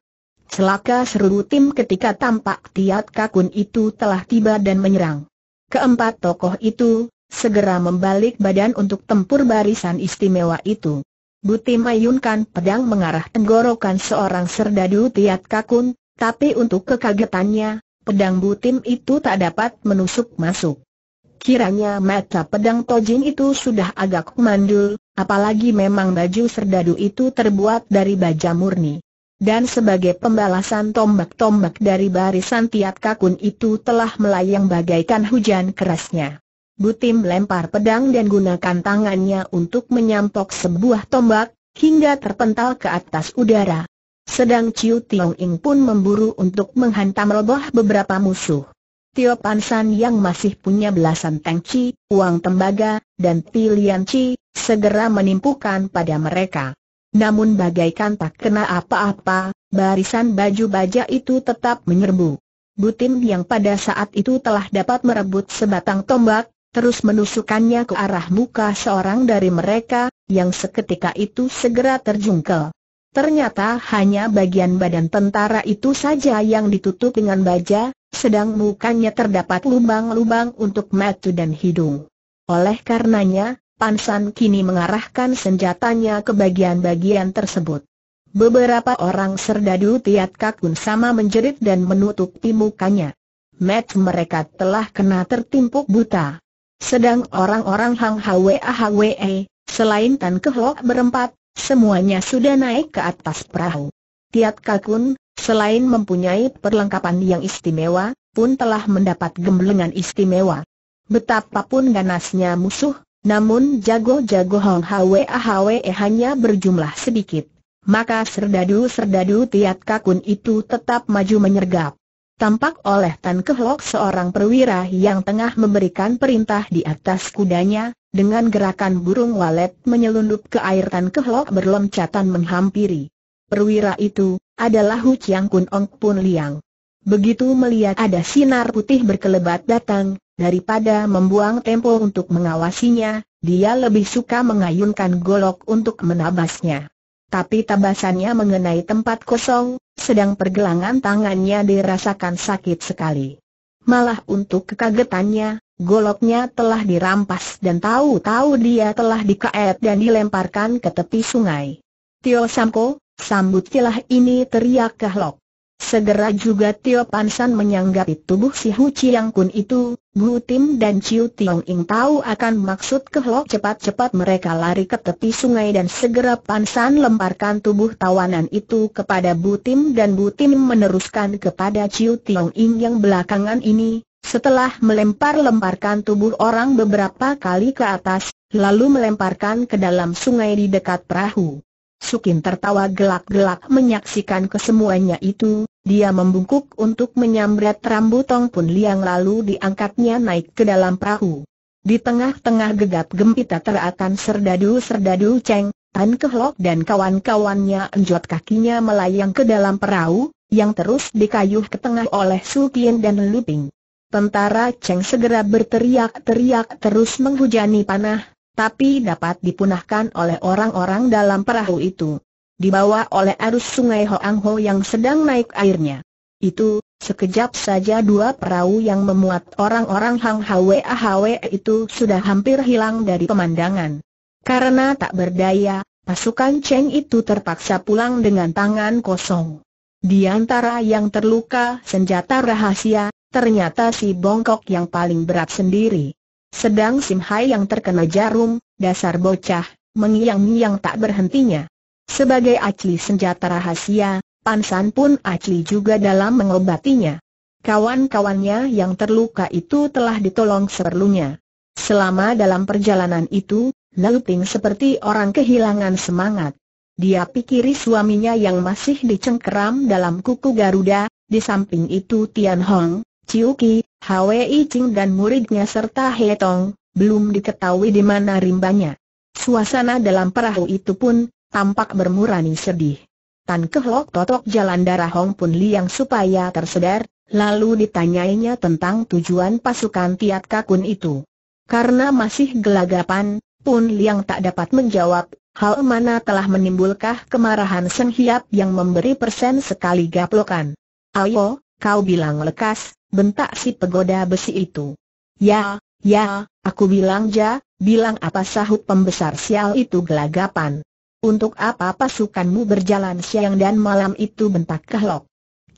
Celaka seru tim ketika tampak Tiat Kakun itu telah tiba dan menyerang. Keempat tokoh itu, segera membalik badan untuk tempur barisan istimewa itu. Buti mayunkan pedang mengarah tenggorokan seorang serdadu Tiat Kakun, tapi untuk kekagetannya, pedang butim itu tak dapat menusuk masuk. Kiranya mata pedang tojin itu sudah agak mandul, apalagi memang baju serdadu itu terbuat dari baja murni. Dan sebagai pembalasan tombak-tombak dari barisan tiat kakun itu telah melayang bagaikan hujan kerasnya. Butim lempar pedang dan gunakan tangannya untuk menyampok sebuah tombak, hingga terpental ke atas udara. Sedang Chiu Tiong Ing pun memburu untuk menghantam roboh beberapa musuh. Tio Pansan yang masih punya belasan tank chi, uang tembaga, dan pilihan chi, segera menimpukan pada mereka. Namun bagaikan tak kena apa-apa, barisan baju baja itu tetap menyerbu. Butin yang pada saat itu telah dapat merebut sebatang tombak, terus menusukannya ke arah muka seorang dari mereka, yang seketika itu segera terjungkel. Ternyata hanya bagian badan tentara itu saja yang ditutup dengan baja, sedang mukanya terdapat lubang-lubang untuk mata dan hidung. Oleh karenanya, Pansan kini mengarahkan senjatanya ke bagian-bagian tersebut. Beberapa orang serdadu Tiat Kakun sama menjerit dan menutupi mukanya. Mat mereka telah kena tertimpuk buta. Sedang orang-orang Hang Hwa Hwe, ah eh, selain Tan Kehlok berempat, Semuanya sudah naik ke atas perahu. Tiat Kakun, selain mempunyai perlengkapan yang istimewa, pun telah mendapat gemblengan istimewa. Betapapun ganasnya musuh, namun jago-jago Hong Hwe Ahwe hanya berjumlah sedikit. Maka serdadu-serdadu Tiat Kakun itu tetap maju menyergap tampak oleh Tan Kehlok seorang perwira yang tengah memberikan perintah di atas kudanya, dengan gerakan burung walet menyelundup ke air Tan Kehlok berloncatan menghampiri. Perwira itu, adalah Hu Chiang Kun Ong Pun Liang. Begitu melihat ada sinar putih berkelebat datang, daripada membuang tempo untuk mengawasinya, dia lebih suka mengayunkan golok untuk menabasnya tapi tabasannya mengenai tempat kosong, sedang pergelangan tangannya dirasakan sakit sekali. Malah untuk kekagetannya, goloknya telah dirampas dan tahu-tahu dia telah dikaet dan dilemparkan ke tepi sungai. Tio Samko, sambut ini teriak kehlok. Segera juga Tio Pansan menyanggapi tubuh si Hu Chiang Kun itu, Bu Tim dan Chiu Tiong Ing tahu akan maksud kehlok cepat-cepat mereka lari ke tepi sungai dan segera Pansan lemparkan tubuh tawanan itu kepada Bu Tim dan Bu Tim meneruskan kepada Chiu Tiong Ing yang belakangan ini, setelah melempar-lemparkan tubuh orang beberapa kali ke atas, lalu melemparkan ke dalam sungai di dekat perahu. Sukin tertawa gelak-gelak menyaksikan kesemuanya itu, dia membungkuk untuk menyambret rambut Tong Pun Liang lalu diangkatnya naik ke dalam perahu. Di tengah-tengah gegap gempita terakan serdadu-serdadu Cheng, Tan Kehlok dan kawan-kawannya enjot kakinya melayang ke dalam perahu, yang terus dikayuh ke tengah oleh Su Kien dan Luping. Tentara Cheng segera berteriak-teriak terus menghujani panah, tapi dapat dipunahkan oleh orang-orang dalam perahu itu dibawa oleh arus sungai Hoang Ho yang sedang naik airnya. Itu, sekejap saja dua perahu yang memuat orang-orang Hang Hwe Ahwe itu sudah hampir hilang dari pemandangan. Karena tak berdaya, pasukan Cheng itu terpaksa pulang dengan tangan kosong. Di antara yang terluka senjata rahasia, ternyata si bongkok yang paling berat sendiri. Sedang Sim Hai yang terkena jarum, dasar bocah, mengiang-ngiang tak berhentinya. Sebagai acli senjata rahasia, Pansan pun acli juga dalam mengobatinya. Kawan-kawannya yang terluka itu telah ditolong seperlunya. Selama dalam perjalanan itu, Lau seperti orang kehilangan semangat. Dia pikiri suaminya yang masih dicengkeram dalam kuku Garuda, di samping itu Tian Hong, Ciu Ki, Hwi Ching dan muridnya serta He Tong, belum diketahui di mana rimbanya. Suasana dalam perahu itu pun, tampak bermurani sedih. Tan Kehlok totok jalan darah Hong Pun Liang supaya tersedar, lalu ditanyainya tentang tujuan pasukan Tiat Kakun itu. Karena masih gelagapan, Pun Liang tak dapat menjawab, hal mana telah menimbulkah kemarahan Seng Hiap yang memberi persen sekali gaplokan. Ayo, kau bilang lekas, bentak si pegoda besi itu. Ya, ya, aku bilang ja, bilang apa sahut pembesar sial itu gelagapan. Untuk apa pasukanmu berjalan siang dan malam itu bentak Kahlok?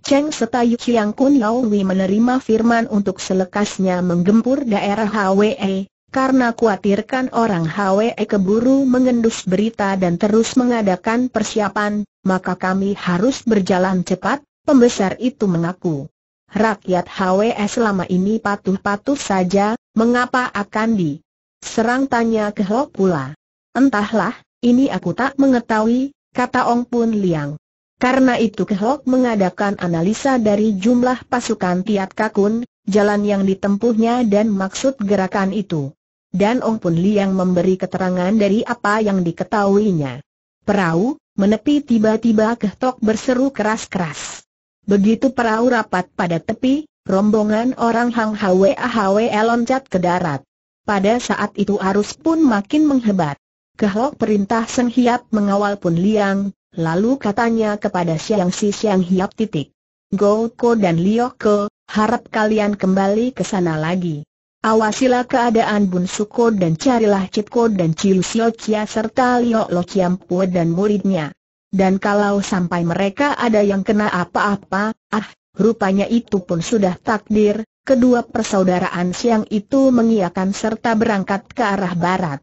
Cheng Setayu Chiang Kun Wei menerima firman untuk selekasnya menggempur daerah Hwe, karena kuatirkan orang Hwe keburu mengendus berita dan terus mengadakan persiapan, maka kami harus berjalan cepat, pembesar itu mengaku. Rakyat Hwe selama ini patuh-patuh saja, mengapa akan di serang tanya ke Kehlok pula. Entahlah, ini aku tak mengetahui, kata Ong Pun Liang. Karena itu Kehok mengadakan analisa dari jumlah pasukan Tiat Kakun, jalan yang ditempuhnya dan maksud gerakan itu. Dan Ong Pun Liang memberi keterangan dari apa yang diketahuinya. Perahu, menepi tiba-tiba Kehok berseru keras-keras. Begitu perahu rapat pada tepi, rombongan orang Hang Hwe Hwe loncat ke darat. Pada saat itu arus pun makin menghebat. Kehlok perintah Seng Hiap mengawal Pun Liang, lalu katanya kepada Siang Si Siang Hiap titik. Go Ko dan Lio Ko, harap kalian kembali ke sana lagi. Awasilah keadaan Bun Suko dan carilah Cip Ko dan Ciu Sio Chia serta Lio Lo Chiam Pue dan muridnya. Dan kalau sampai mereka ada yang kena apa-apa, ah, rupanya itu pun sudah takdir, kedua persaudaraan siang itu mengiakan serta berangkat ke arah barat.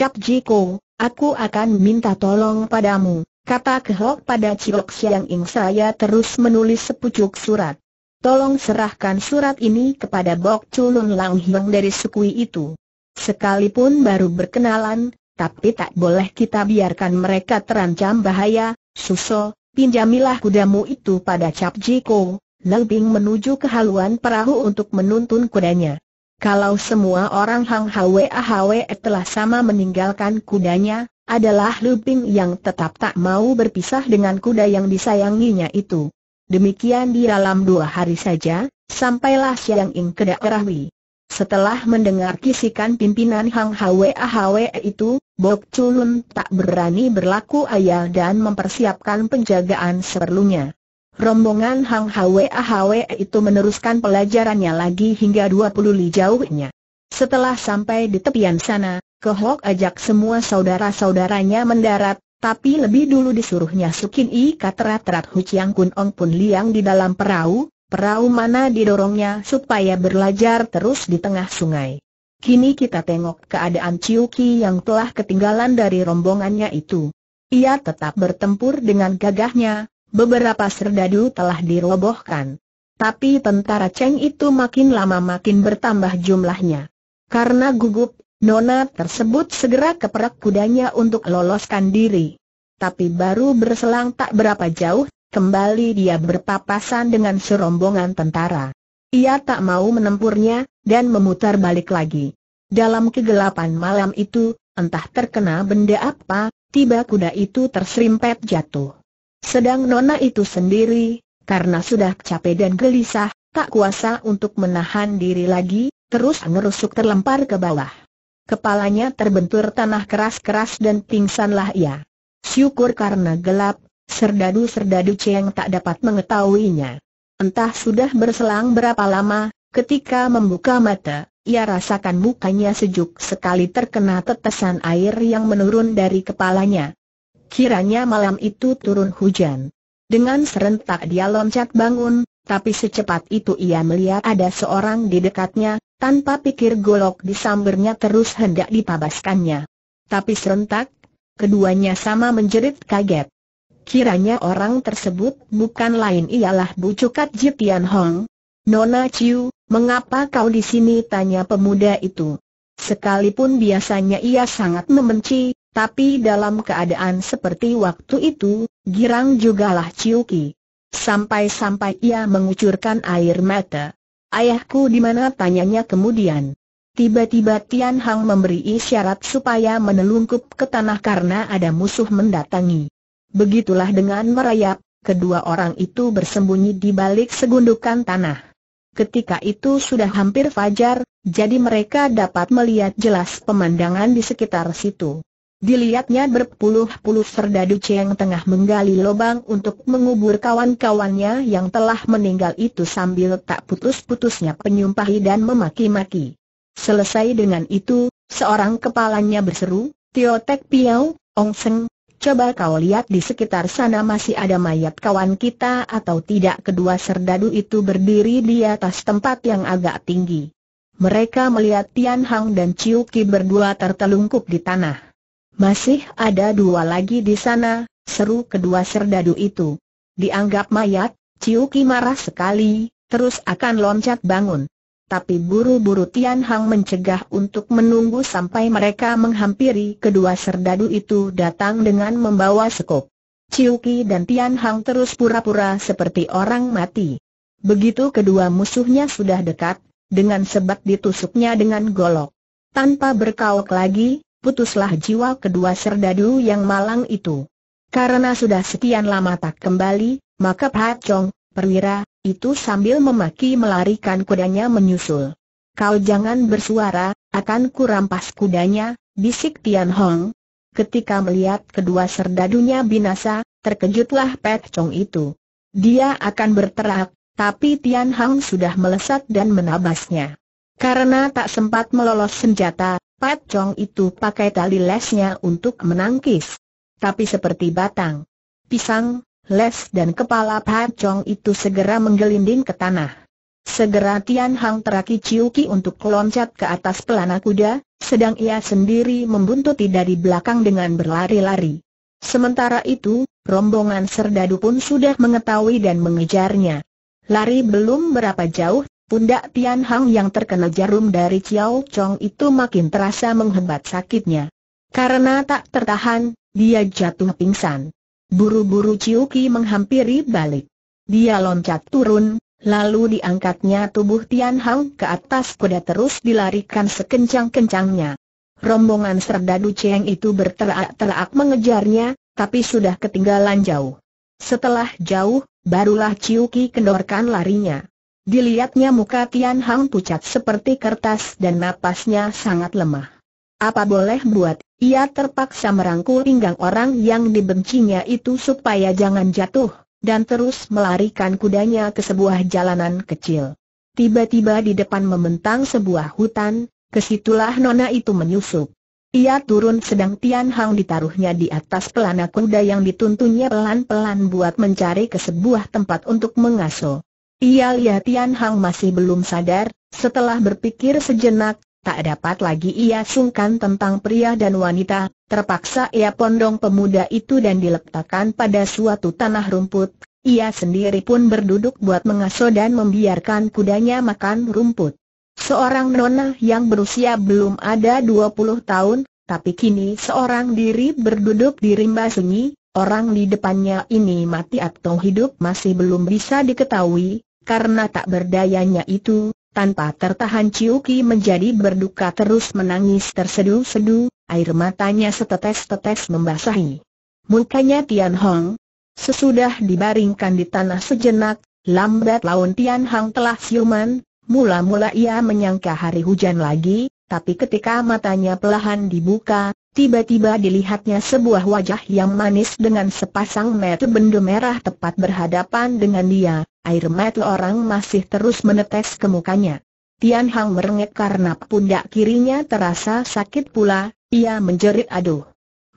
Cap Jiko, aku akan minta tolong padamu, kata Kehok pada Cilok Siang Ing saya terus menulis sepucuk surat. Tolong serahkan surat ini kepada Bok Culun Lang Hiong dari sukui itu. Sekalipun baru berkenalan, tapi tak boleh kita biarkan mereka terancam bahaya, Suso, pinjamilah kudamu itu pada Cap Jiko, Leng Bing menuju ke haluan perahu untuk menuntun kudanya. Kalau semua orang Hang Hwe Hwe telah sama meninggalkan kudanya, adalah Luping yang tetap tak mau berpisah dengan kuda yang disayanginya itu. Demikian di dalam dua hari saja, sampailah Siang Ing ke daerah Wei. Setelah mendengar kisikan pimpinan Hang Hwe Hwe itu, Bok Chulun tak berani berlaku ayah dan mempersiapkan penjagaan seperlunya. Rombongan Hang Hwe Ahwe itu meneruskan pelajarannya lagi hingga 20 li jauhnya. Setelah sampai di tepian sana, Kohok ajak semua saudara-saudaranya mendarat, tapi lebih dulu disuruhnya Sukin I katerat-terat Hu Chiang Kun Ong pun liang di dalam perahu, perahu mana didorongnya supaya berlajar terus di tengah sungai. Kini kita tengok keadaan Chiu Ki yang telah ketinggalan dari rombongannya itu. Ia tetap bertempur dengan gagahnya, Beberapa serdadu telah dirobohkan. Tapi tentara Cheng itu makin lama makin bertambah jumlahnya. Karena gugup, Nona tersebut segera keperak kudanya untuk loloskan diri. Tapi baru berselang tak berapa jauh, kembali dia berpapasan dengan serombongan tentara. Ia tak mau menempurnya, dan memutar balik lagi. Dalam kegelapan malam itu, entah terkena benda apa, tiba kuda itu terserimpet jatuh. Sedang Nona itu sendiri, karena sudah capek dan gelisah, tak kuasa untuk menahan diri lagi, terus ngerusuk terlempar ke bawah. Kepalanya terbentur tanah keras-keras dan pingsanlah ia. Syukur karena gelap, serdadu-serdadu Cheng tak dapat mengetahuinya. Entah sudah berselang berapa lama, ketika membuka mata, ia rasakan mukanya sejuk sekali terkena tetesan air yang menurun dari kepalanya kiranya malam itu turun hujan. Dengan serentak dia loncat bangun, tapi secepat itu ia melihat ada seorang di dekatnya, tanpa pikir golok di disambernya terus hendak dipabaskannya. Tapi serentak, keduanya sama menjerit kaget. Kiranya orang tersebut bukan lain ialah Bucukat Jitian Hong. Nona Chiu, mengapa kau di sini? tanya pemuda itu. Sekalipun biasanya ia sangat membenci, tapi dalam keadaan seperti waktu itu, girang jugalah Ciuki. Sampai-sampai ia mengucurkan air mata. Ayahku di mana tanyanya kemudian. Tiba-tiba Tian Hang memberi isyarat supaya menelungkup ke tanah karena ada musuh mendatangi. Begitulah dengan merayap, kedua orang itu bersembunyi di balik segundukan tanah. Ketika itu sudah hampir fajar, jadi mereka dapat melihat jelas pemandangan di sekitar situ. Dilihatnya berpuluh-puluh serdadu Cheng tengah menggali lubang untuk mengubur kawan-kawannya yang telah meninggal itu sambil tak putus-putusnya penyumpahi dan memaki-maki. Selesai dengan itu, seorang kepalanya berseru, Tio Tek Piao, Ong Seng, coba kau lihat di sekitar sana masih ada mayat kawan kita atau tidak kedua serdadu itu berdiri di atas tempat yang agak tinggi. Mereka melihat Tian Hang dan Chiu Ki berdua tertelungkup di tanah. Masih ada dua lagi di sana, seru kedua serdadu itu. Dianggap mayat, Ciuki marah sekali, terus akan loncat bangun. Tapi buru-buru Tian Hang mencegah untuk menunggu sampai mereka menghampiri kedua serdadu itu datang dengan membawa sekop. Ciuki dan Tian Hang terus pura-pura seperti orang mati. Begitu kedua musuhnya sudah dekat, dengan sebat ditusuknya dengan golok. Tanpa berkauk lagi, putuslah jiwa kedua serdadu yang malang itu. Karena sudah sekian lama tak kembali, maka Pat Chong, perwira, itu sambil memaki melarikan kudanya menyusul. Kau jangan bersuara, akan kurampas kudanya, bisik Tian Hong. Ketika melihat kedua serdadunya binasa, terkejutlah Pat Chong itu. Dia akan berterak, tapi Tian Hong sudah melesat dan menabasnya. Karena tak sempat melolos senjata, Pat Chong itu pakai tali lesnya untuk menangkis. Tapi seperti batang, pisang, les dan kepala Pat Chong itu segera menggelinding ke tanah. Segera Tian Hang teraki Ciuki untuk loncat ke atas pelana kuda, sedang ia sendiri membuntuti dari belakang dengan berlari-lari. Sementara itu, rombongan serdadu pun sudah mengetahui dan mengejarnya. Lari belum berapa jauh Pundak Tian Hang yang terkena jarum dari Chiao Chong itu makin terasa menghebat sakitnya. Karena tak tertahan, dia jatuh pingsan. Buru-buru Ciuki menghampiri balik. Dia loncat turun, lalu diangkatnya tubuh Tian Hang ke atas kuda terus dilarikan sekencang-kencangnya. Rombongan serdadu Cheng itu berterak-terak mengejarnya, tapi sudah ketinggalan jauh. Setelah jauh, barulah Ciuki kendorkan larinya. Dilihatnya muka Tian Hang pucat seperti kertas dan napasnya sangat lemah. Apa boleh buat, ia terpaksa merangkul pinggang orang yang dibencinya itu supaya jangan jatuh, dan terus melarikan kudanya ke sebuah jalanan kecil. Tiba-tiba di depan membentang sebuah hutan, kesitulah nona itu menyusup. Ia turun sedang Tian Hang ditaruhnya di atas pelana kuda yang dituntunnya pelan-pelan buat mencari ke sebuah tempat untuk mengasuh. Ia lihat Tian Hang masih belum sadar, setelah berpikir sejenak, tak dapat lagi ia sungkan tentang pria dan wanita, terpaksa ia pondong pemuda itu dan diletakkan pada suatu tanah rumput. Ia sendiri pun berduduk buat mengasuh dan membiarkan kudanya makan rumput. Seorang nona yang berusia belum ada 20 tahun, tapi kini seorang diri berduduk di rimba sunyi, orang di depannya ini mati atau hidup masih belum bisa diketahui, karena tak berdayanya itu, tanpa tertahan Ciuki menjadi berduka terus menangis terseduh sedu air matanya setetes-tetes membasahi mukanya Tian Hong. Sesudah dibaringkan di tanah sejenak, lambat laun Tian Hong telah siuman, mula-mula ia menyangka hari hujan lagi, tapi ketika matanya pelahan dibuka, Tiba-tiba dilihatnya sebuah wajah yang manis dengan sepasang mata benda merah tepat berhadapan dengan dia, air mata orang masih terus menetes ke mukanya. Tian Hang merengek karena pundak kirinya terasa sakit pula, ia menjerit aduh.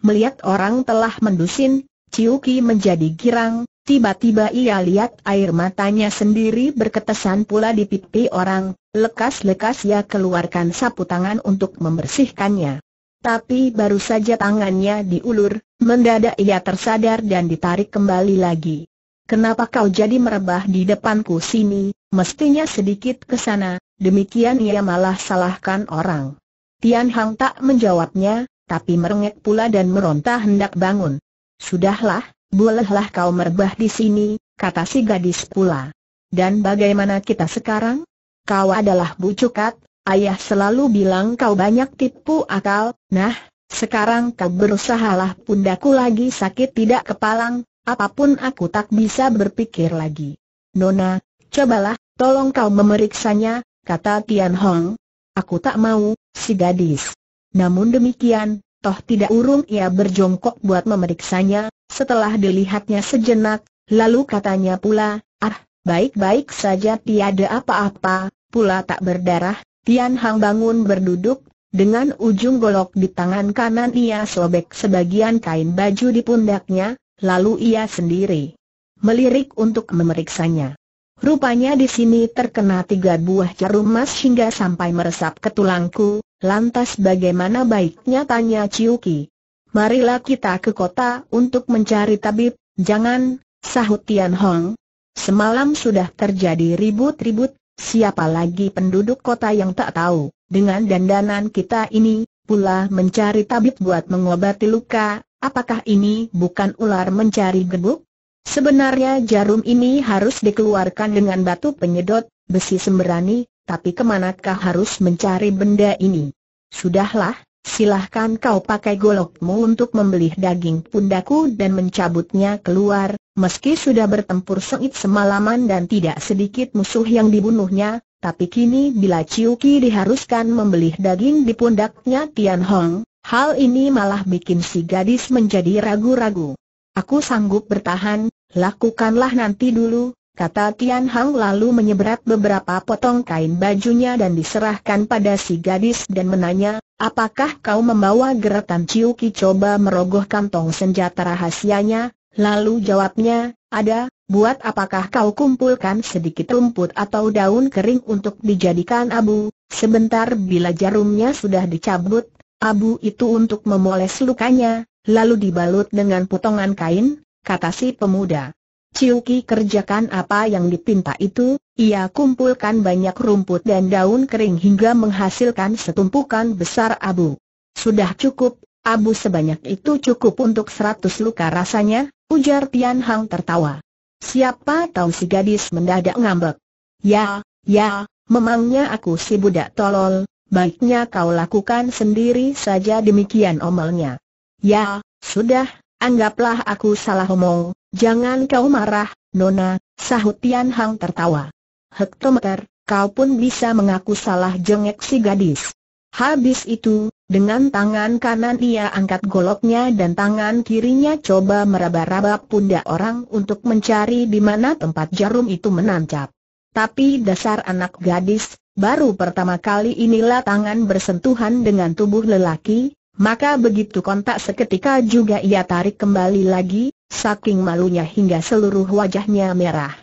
Melihat orang telah mendusin, Ciuki menjadi girang, tiba-tiba ia lihat air matanya sendiri berketesan pula di pipi orang, lekas-lekas ia keluarkan sapu tangan untuk membersihkannya. Tapi baru saja tangannya diulur, mendadak ia tersadar dan ditarik kembali lagi. Kenapa kau jadi merebah di depanku sini, mestinya sedikit ke sana, demikian ia malah salahkan orang. Tian Hang tak menjawabnya, tapi merengek pula dan meronta hendak bangun. Sudahlah, bolehlah kau merebah di sini, kata si gadis pula. Dan bagaimana kita sekarang? Kau adalah bucukat, Ayah selalu bilang kau banyak tipu akal, nah, sekarang kau berusahalah pundaku lagi sakit tidak kepalang, apapun aku tak bisa berpikir lagi. Nona, cobalah, tolong kau memeriksanya, kata Tian Hong. Aku tak mau, si gadis. Namun demikian, toh tidak urung ia berjongkok buat memeriksanya, setelah dilihatnya sejenak, lalu katanya pula, ah, baik-baik saja tiada apa-apa, pula tak berdarah, Tian Hang bangun berduduk, dengan ujung golok di tangan kanan ia sobek sebagian kain baju di pundaknya, lalu ia sendiri melirik untuk memeriksanya. Rupanya di sini terkena tiga buah jarum emas hingga sampai meresap ke tulangku, lantas bagaimana baiknya tanya Ciuki. Marilah kita ke kota untuk mencari tabib, jangan, sahut Tian Hong. Semalam sudah terjadi ribut-ribut, Siapa lagi penduduk kota yang tak tahu, dengan dandanan kita ini, pula mencari tabib buat mengobati luka, apakah ini bukan ular mencari gebuk? Sebenarnya jarum ini harus dikeluarkan dengan batu penyedot, besi sembrani, tapi kemanakah harus mencari benda ini? Sudahlah, silahkan kau pakai golokmu untuk membelih daging pundaku dan mencabutnya keluar, Meski sudah bertempur sengit semalaman dan tidak sedikit musuh yang dibunuhnya, tapi kini bila Ciuki Ki diharuskan membeli daging di pundaknya Tian Hong, hal ini malah bikin si gadis menjadi ragu-ragu. Aku sanggup bertahan, lakukanlah nanti dulu, kata Tian Hong lalu menyeberat beberapa potong kain bajunya dan diserahkan pada si gadis dan menanya, apakah kau membawa Chiu Ciuki coba merogoh kantong senjata rahasianya, Lalu jawabnya, ada, buat apakah kau kumpulkan sedikit rumput atau daun kering untuk dijadikan abu, sebentar bila jarumnya sudah dicabut, abu itu untuk memoles lukanya, lalu dibalut dengan potongan kain, kata si pemuda. Ciuki kerjakan apa yang dipinta itu, ia kumpulkan banyak rumput dan daun kering hingga menghasilkan setumpukan besar abu. Sudah cukup, abu sebanyak itu cukup untuk seratus luka rasanya, Ujar Tian Hang tertawa. Siapa tahu si gadis mendadak ngambek. Ya, ya, memangnya aku si budak tolol, baiknya kau lakukan sendiri saja demikian omelnya. Ya, sudah, anggaplah aku salah omong, jangan kau marah, Nona, sahut Tian Hang tertawa. Hektometer, kau pun bisa mengaku salah jengek si gadis. Habis itu, dengan tangan kanan ia angkat goloknya dan tangan kirinya coba meraba-raba pundak orang untuk mencari di mana tempat jarum itu menancap. Tapi dasar anak gadis, baru pertama kali inilah tangan bersentuhan dengan tubuh lelaki, maka begitu kontak seketika juga ia tarik kembali lagi, saking malunya hingga seluruh wajahnya merah.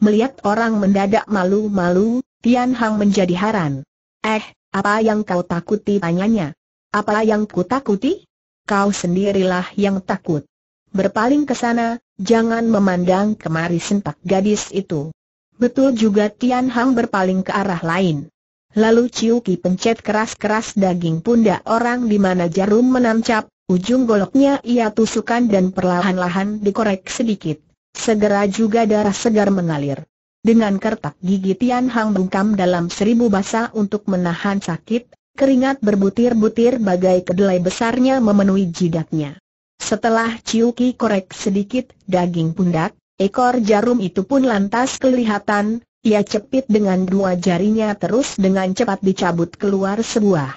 Melihat orang mendadak malu-malu, Tian Hang menjadi heran. Eh, apa yang kau takuti tanyanya? Apa yang ku takuti? Kau sendirilah yang takut. Berpaling ke sana, jangan memandang kemari sentak gadis itu. Betul juga Tian Hang berpaling ke arah lain. Lalu Ciu Ki pencet keras-keras daging pundak orang di mana jarum menancap, ujung goloknya ia tusukan dan perlahan-lahan dikorek sedikit. Segera juga darah segar mengalir. Dengan kertak gigi Tian Hang bungkam dalam seribu basa untuk menahan sakit, Keringat berbutir-butir bagai kedelai besarnya memenuhi jidatnya. Setelah Ciuki korek sedikit daging pundak, ekor jarum itu pun lantas kelihatan, ia cepit dengan dua jarinya terus dengan cepat dicabut keluar sebuah.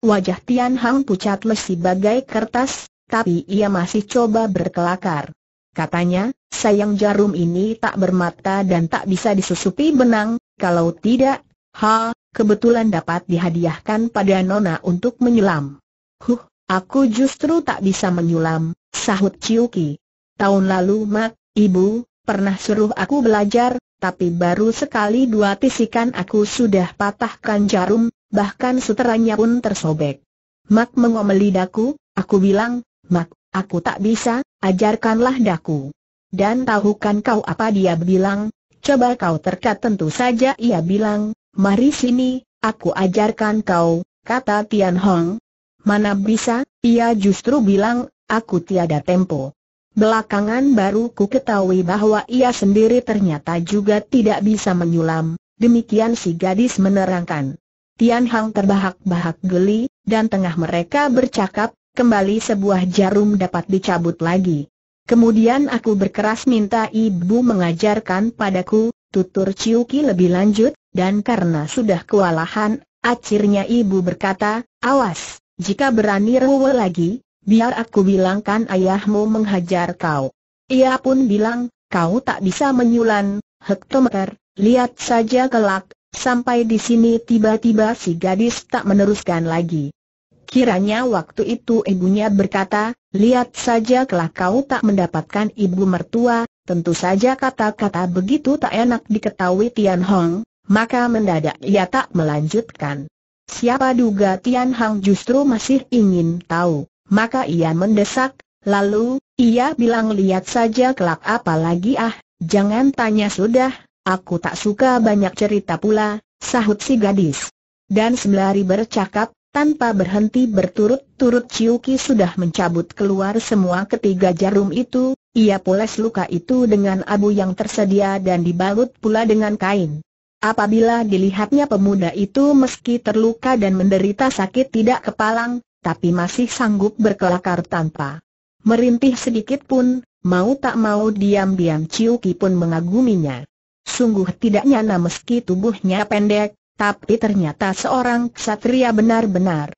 Wajah Tian Hang pucat lesi bagai kertas, tapi ia masih coba berkelakar. Katanya, sayang jarum ini tak bermata dan tak bisa disusupi benang, kalau tidak, ha, kebetulan dapat dihadiahkan pada Nona untuk menyulam. Huh, aku justru tak bisa menyulam, sahut Ciuki. Tahun lalu mak, ibu, pernah suruh aku belajar, tapi baru sekali dua tisikan aku sudah patahkan jarum, bahkan suteranya pun tersobek. Mak mengomeli daku, aku bilang, mak, aku tak bisa, ajarkanlah daku. Dan tahukan kau apa dia bilang, coba kau terkat tentu saja ia bilang, Mari sini, aku ajarkan kau, kata Tian Hong. Mana bisa, ia justru bilang, aku tiada tempo. Belakangan baru ku ketahui bahwa ia sendiri ternyata juga tidak bisa menyulam, demikian si gadis menerangkan. Tian Hong terbahak-bahak geli, dan tengah mereka bercakap, kembali sebuah jarum dapat dicabut lagi. Kemudian aku berkeras minta ibu mengajarkan padaku, tutur Ciuki lebih lanjut, dan karena sudah kewalahan, akhirnya ibu berkata, awas, jika berani ruwe lagi, biar aku bilangkan ayahmu menghajar kau. Ia pun bilang, kau tak bisa menyulan, hektometer, lihat saja kelak, sampai di sini tiba-tiba si gadis tak meneruskan lagi. Kiranya waktu itu ibunya berkata, lihat saja kelak kau tak mendapatkan ibu mertua, tentu saja kata-kata begitu tak enak diketahui Tian Hong, maka mendadak ia tak melanjutkan. Siapa duga Tian Hang justru masih ingin tahu, maka ia mendesak, lalu, ia bilang lihat saja kelak apa lagi ah, jangan tanya sudah, aku tak suka banyak cerita pula, sahut si gadis. Dan sembari bercakap, tanpa berhenti berturut-turut Ciuki sudah mencabut keluar semua ketiga jarum itu, ia poles luka itu dengan abu yang tersedia dan dibalut pula dengan kain. Apabila dilihatnya pemuda itu meski terluka dan menderita sakit tidak kepalang, tapi masih sanggup berkelakar tanpa merintih sedikit pun, mau tak mau diam-diam Ciuki pun mengaguminya. Sungguh tidak nyana meski tubuhnya pendek, tapi ternyata seorang ksatria benar-benar.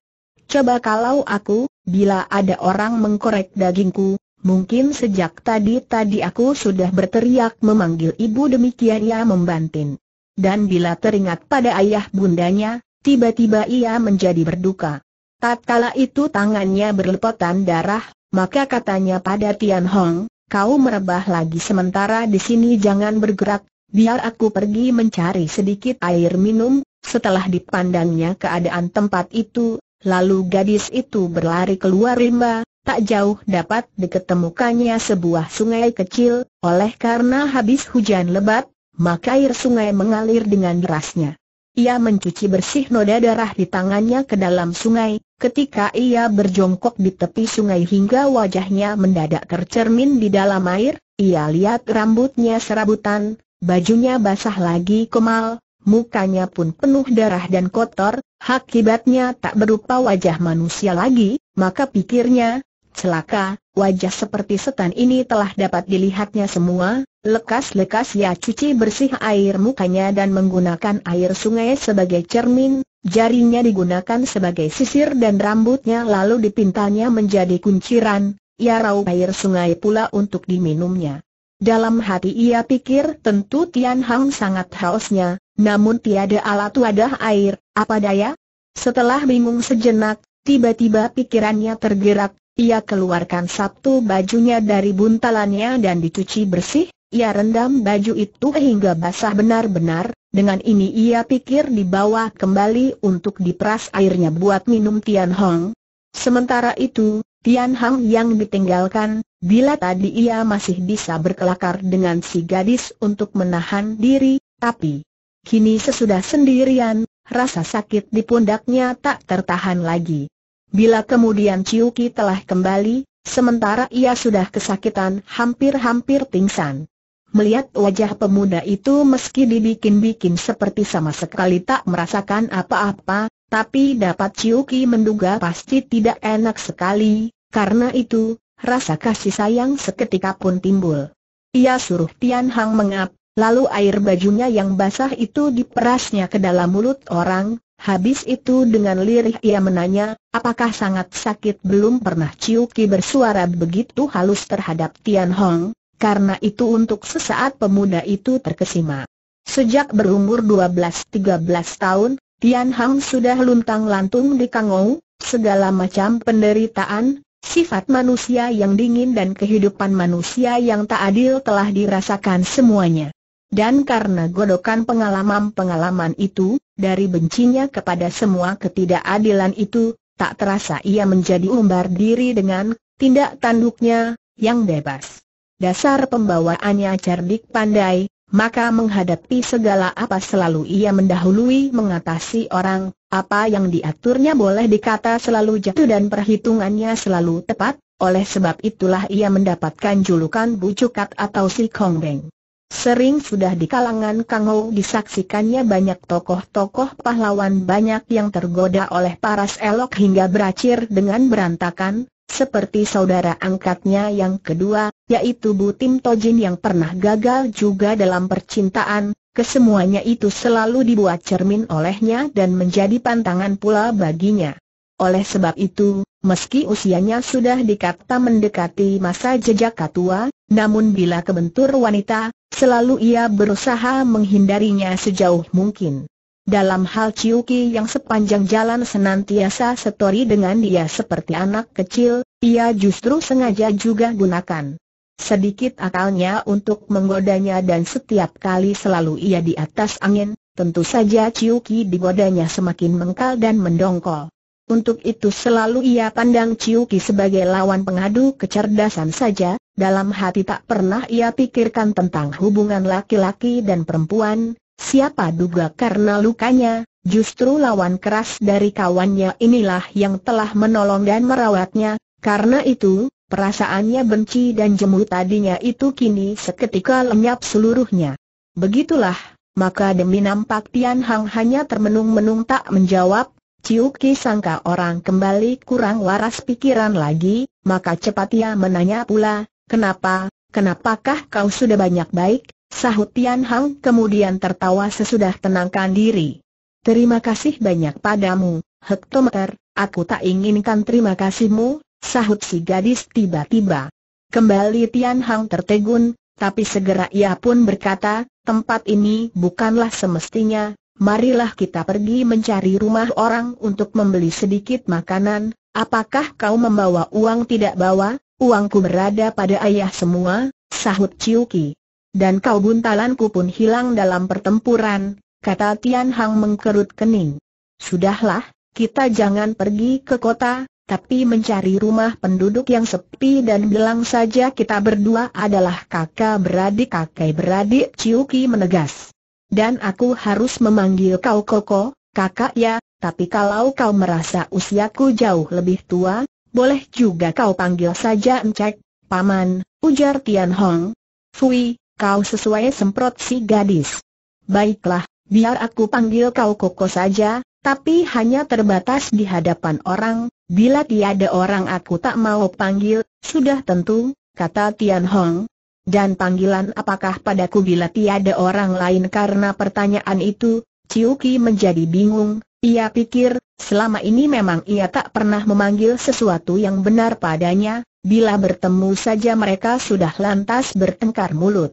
Coba kalau aku, bila ada orang mengkorek dagingku, mungkin sejak tadi-tadi aku sudah berteriak memanggil ibu demikian ia membantin dan bila teringat pada ayah bundanya, tiba-tiba ia menjadi berduka. Tatkala itu tangannya berlepotan darah, maka katanya pada Tian Hong, kau merebah lagi sementara di sini jangan bergerak, biar aku pergi mencari sedikit air minum, setelah dipandangnya keadaan tempat itu, lalu gadis itu berlari keluar rimba, tak jauh dapat diketemukannya sebuah sungai kecil, oleh karena habis hujan lebat, maka air sungai mengalir dengan derasnya. Ia mencuci bersih noda darah di tangannya ke dalam sungai, ketika ia berjongkok di tepi sungai hingga wajahnya mendadak tercermin di dalam air, ia lihat rambutnya serabutan, bajunya basah lagi kemal, mukanya pun penuh darah dan kotor, akibatnya tak berupa wajah manusia lagi, maka pikirnya, celaka, wajah seperti setan ini telah dapat dilihatnya semua, Lekas-lekas ia ya cuci bersih air mukanya dan menggunakan air sungai sebagai cermin, jarinya digunakan sebagai sisir dan rambutnya lalu dipintalnya menjadi kunciran, ia ya raup air sungai pula untuk diminumnya. Dalam hati ia pikir tentu Tian Hang sangat hausnya, namun tiada alat wadah air, apa daya? Setelah bingung sejenak, tiba-tiba pikirannya tergerak, ia keluarkan satu bajunya dari buntalannya dan dicuci bersih, ia rendam baju itu hingga basah benar-benar, dengan ini ia pikir dibawa kembali untuk diperas airnya buat minum Tian Hong. Sementara itu, Tian Hong yang ditinggalkan, bila tadi ia masih bisa berkelakar dengan si gadis untuk menahan diri, tapi kini sesudah sendirian, rasa sakit di pundaknya tak tertahan lagi. Bila kemudian Ciuki telah kembali, sementara ia sudah kesakitan hampir-hampir pingsan. Melihat wajah pemuda itu meski dibikin-bikin seperti sama sekali tak merasakan apa-apa, tapi dapat Ciuki menduga pasti tidak enak sekali, karena itu, rasa kasih sayang seketika pun timbul. Ia suruh Tian Hang mengap, lalu air bajunya yang basah itu diperasnya ke dalam mulut orang, habis itu dengan lirih ia menanya, apakah sangat sakit belum pernah Ciuki bersuara begitu halus terhadap Tian Hong? karena itu untuk sesaat pemuda itu terkesima. Sejak berumur 12-13 tahun, Tian Hang sudah luntang lantung di Kangou, segala macam penderitaan, sifat manusia yang dingin dan kehidupan manusia yang tak adil telah dirasakan semuanya. Dan karena godokan pengalaman-pengalaman itu, dari bencinya kepada semua ketidakadilan itu, tak terasa ia menjadi umbar diri dengan tindak tanduknya yang bebas dasar pembawaannya cerdik pandai, maka menghadapi segala apa selalu ia mendahului mengatasi orang, apa yang diaturnya boleh dikata selalu jatuh dan perhitungannya selalu tepat, oleh sebab itulah ia mendapatkan julukan Bucukat atau Si Kong Sering sudah di kalangan Kang Ho disaksikannya banyak tokoh-tokoh pahlawan banyak yang tergoda oleh paras elok hingga beracir dengan berantakan, seperti saudara angkatnya yang kedua, yaitu Butim Tojin yang pernah gagal juga dalam percintaan, kesemuanya itu selalu dibuat cermin olehnya dan menjadi pantangan pula baginya. Oleh sebab itu, meski usianya sudah dikata mendekati masa jejak katua, namun bila kebentur wanita, selalu ia berusaha menghindarinya sejauh mungkin. Dalam hal Ciuki yang sepanjang jalan senantiasa setori dengan dia seperti anak kecil, ia justru sengaja juga gunakan sedikit akalnya untuk menggodanya dan setiap kali selalu ia di atas angin, tentu saja Ciuki digodanya semakin mengkal dan mendongkol. Untuk itu selalu ia pandang Ciuki sebagai lawan pengadu kecerdasan saja, dalam hati tak pernah ia pikirkan tentang hubungan laki-laki dan perempuan, Siapa duga karena lukanya, justru lawan keras dari kawannya inilah yang telah menolong dan merawatnya, karena itu, perasaannya benci dan jemu tadinya itu kini seketika lenyap seluruhnya. Begitulah, maka demi nampak Tian Hang hanya termenung-menung tak menjawab, Ciu Ki sangka orang kembali kurang waras pikiran lagi, maka cepat ia menanya pula, kenapa, kenapakah kau sudah banyak baik, Sahut Tian Hang kemudian tertawa sesudah tenangkan diri. Terima kasih banyak padamu, hektometer, aku tak inginkan terima kasihmu, sahut si gadis tiba-tiba. Kembali Tian Hang tertegun, tapi segera ia pun berkata, tempat ini bukanlah semestinya, marilah kita pergi mencari rumah orang untuk membeli sedikit makanan, apakah kau membawa uang tidak bawa, uangku berada pada ayah semua, sahut Ciuki. Dan kau buntalanku pun hilang dalam pertempuran, kata Tian Hang mengkerut kening. Sudahlah, kita jangan pergi ke kota, tapi mencari rumah penduduk yang sepi dan bilang saja kita berdua adalah kakak beradik kakek beradik Ciuki menegas. Dan aku harus memanggil kau Koko, kakak ya, tapi kalau kau merasa usiaku jauh lebih tua, boleh juga kau panggil saja Encek, Paman, ujar Tian Hong. Fui, Kau sesuai semprot si gadis. Baiklah, biar aku panggil kau Koko saja, tapi hanya terbatas di hadapan orang, bila tiada orang aku tak mau panggil, sudah tentu, kata Tian Hong. Dan panggilan apakah padaku bila tiada orang lain karena pertanyaan itu, Ciuki menjadi bingung, ia pikir, selama ini memang ia tak pernah memanggil sesuatu yang benar padanya, bila bertemu saja mereka sudah lantas bertengkar mulut.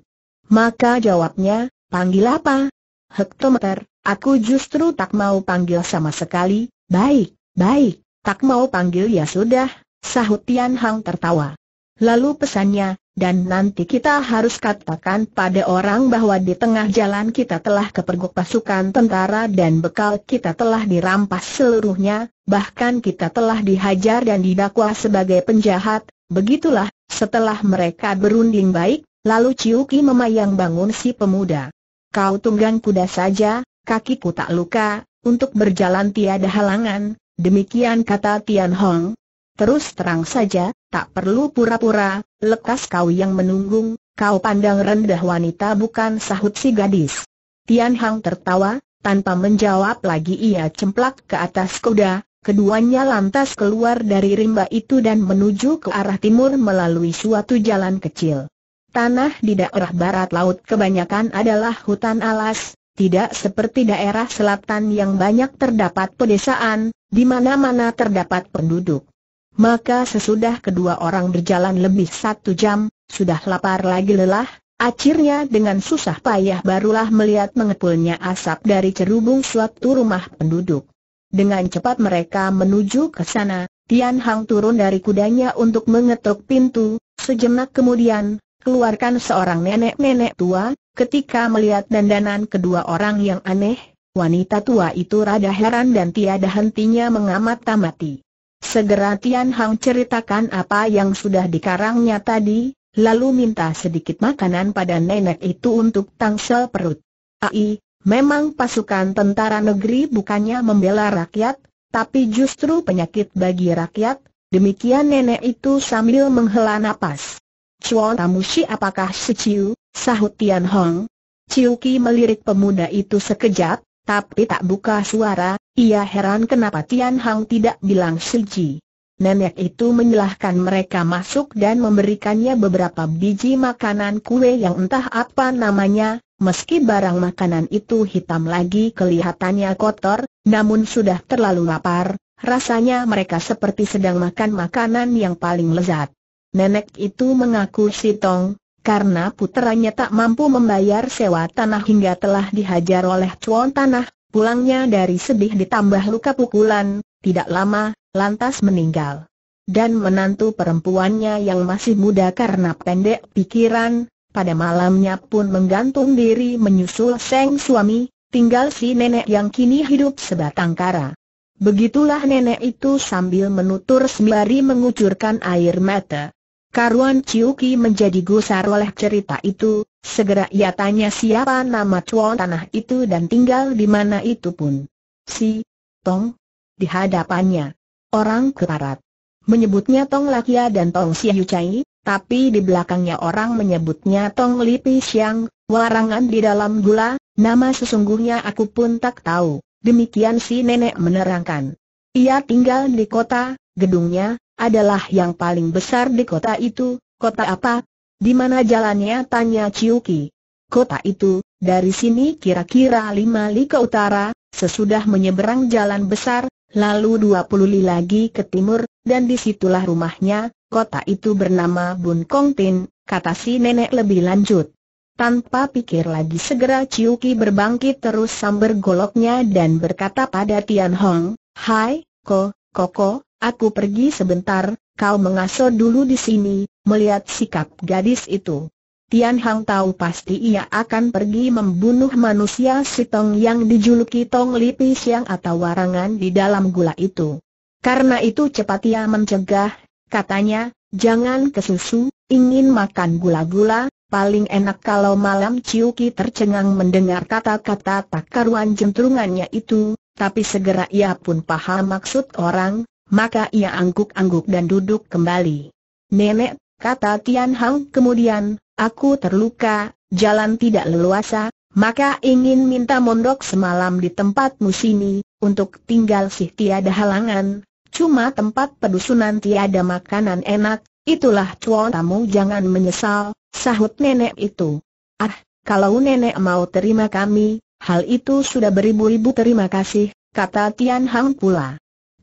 Maka jawabnya, panggil apa? Hektometer, aku justru tak mau panggil sama sekali, baik, baik, tak mau panggil ya sudah, sahut Tian Hang tertawa. Lalu pesannya, dan nanti kita harus katakan pada orang bahwa di tengah jalan kita telah kepergok pasukan tentara dan bekal kita telah dirampas seluruhnya, bahkan kita telah dihajar dan didakwa sebagai penjahat, begitulah, setelah mereka berunding baik, Lalu Ciuki memayang bangun si pemuda. Kau tunggang kuda saja, kakiku tak luka, untuk berjalan tiada halangan, demikian kata Tian Hong. Terus terang saja, tak perlu pura-pura, lekas kau yang menunggung, kau pandang rendah wanita bukan sahut si gadis. Tian Hong tertawa, tanpa menjawab lagi ia cemplak ke atas kuda, keduanya lantas keluar dari rimba itu dan menuju ke arah timur melalui suatu jalan kecil. Tanah di daerah barat laut kebanyakan adalah hutan alas, tidak seperti daerah selatan yang banyak terdapat pedesaan, di mana-mana terdapat penduduk. Maka sesudah kedua orang berjalan lebih satu jam, sudah lapar lagi lelah, akhirnya dengan susah payah barulah melihat mengepulnya asap dari cerubung suatu rumah penduduk. Dengan cepat mereka menuju ke sana, Tian Hang turun dari kudanya untuk mengetuk pintu, sejenak kemudian, keluarkan seorang nenek-nenek tua, ketika melihat dandanan kedua orang yang aneh, wanita tua itu rada heran dan tiada hentinya mengamat-amati. Segera Tian Hang ceritakan apa yang sudah dikarangnya tadi, lalu minta sedikit makanan pada nenek itu untuk tangsel perut. Ai, memang pasukan tentara negeri bukannya membela rakyat, tapi justru penyakit bagi rakyat, demikian nenek itu sambil menghela napas. Shi apakah si Ciu, sahut Tian Hong. Ciu Ki melirik pemuda itu sekejap, tapi tak buka suara, ia heran kenapa Tian Hong tidak bilang si Ji. Nenek itu menyelahkan mereka masuk dan memberikannya beberapa biji makanan kue yang entah apa namanya, meski barang makanan itu hitam lagi kelihatannya kotor, namun sudah terlalu lapar, rasanya mereka seperti sedang makan makanan yang paling lezat. Nenek itu mengaku Sitong, karena puteranya tak mampu membayar sewa tanah hingga telah dihajar oleh cuan tanah, pulangnya dari sedih ditambah luka pukulan, tidak lama, lantas meninggal. Dan menantu perempuannya yang masih muda karena pendek pikiran, pada malamnya pun menggantung diri menyusul seng suami, tinggal si nenek yang kini hidup sebatang kara. Begitulah nenek itu sambil menutur sembari mengucurkan air mata. Karuan Ciuki menjadi gusar oleh cerita itu, segera ia tanya siapa nama tuan tanah itu dan tinggal di mana itu pun. Si Tong di hadapannya. Orang keparat menyebutnya Tong Lakia dan Tong Siu Chai, tapi di belakangnya orang menyebutnya Tong Lipi Siang, warangan di dalam gula, nama sesungguhnya aku pun tak tahu. Demikian si nenek menerangkan. Ia tinggal di kota, gedungnya, adalah yang paling besar di kota itu, kota apa? Di mana jalannya? Tanya Ciuki. Kota itu, dari sini kira-kira lima li ke utara, sesudah menyeberang jalan besar, lalu dua puluh li lagi ke timur, dan disitulah rumahnya, kota itu bernama Bun Kong Tin, kata si nenek lebih lanjut. Tanpa pikir lagi segera Ciuki berbangkit terus sambar goloknya dan berkata pada Tian Hong, Hai, Ko, Koko, Aku pergi sebentar, kau mengaso dulu di sini, melihat sikap gadis itu. Tian Hang tahu pasti ia akan pergi membunuh manusia si Tong yang dijuluki Tong Lipis yang atau warangan di dalam gula itu. Karena itu cepat ia mencegah, katanya, jangan kesusu, ingin makan gula-gula, paling enak kalau malam Ciuki tercengang mendengar kata-kata tak karuan jentrungannya itu, tapi segera ia pun paham maksud orang, maka ia angguk-angguk dan duduk kembali. Nenek, kata Tian Hang kemudian, aku terluka, jalan tidak leluasa, maka ingin minta mondok semalam di tempatmu sini, untuk tinggal sih tiada halangan, cuma tempat pedusunan tiada makanan enak, itulah cuotamu jangan menyesal, sahut nenek itu. Ah, kalau nenek mau terima kami, hal itu sudah beribu-ribu terima kasih, kata Tian Hang pula.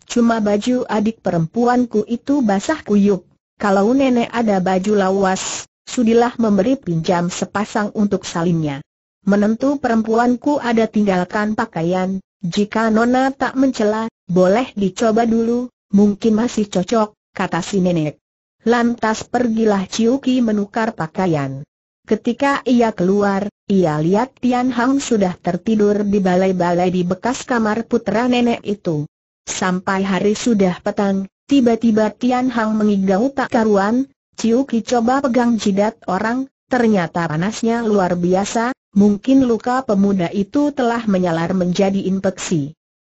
Cuma baju adik perempuanku itu basah kuyuk. Kalau nenek ada baju lawas, sudilah memberi pinjam sepasang untuk salinnya. Menentu perempuanku ada tinggalkan pakaian, jika Nona tak mencela, boleh dicoba dulu, mungkin masih cocok, kata si nenek. Lantas pergilah Ciuki menukar pakaian. Ketika ia keluar, ia lihat Tian Hang sudah tertidur di balai-balai di bekas kamar putra nenek itu. Sampai hari sudah petang, tiba-tiba Tian Hang mengigau tak karuan, Ciu Ki coba pegang jidat orang, ternyata panasnya luar biasa, mungkin luka pemuda itu telah menyalar menjadi infeksi.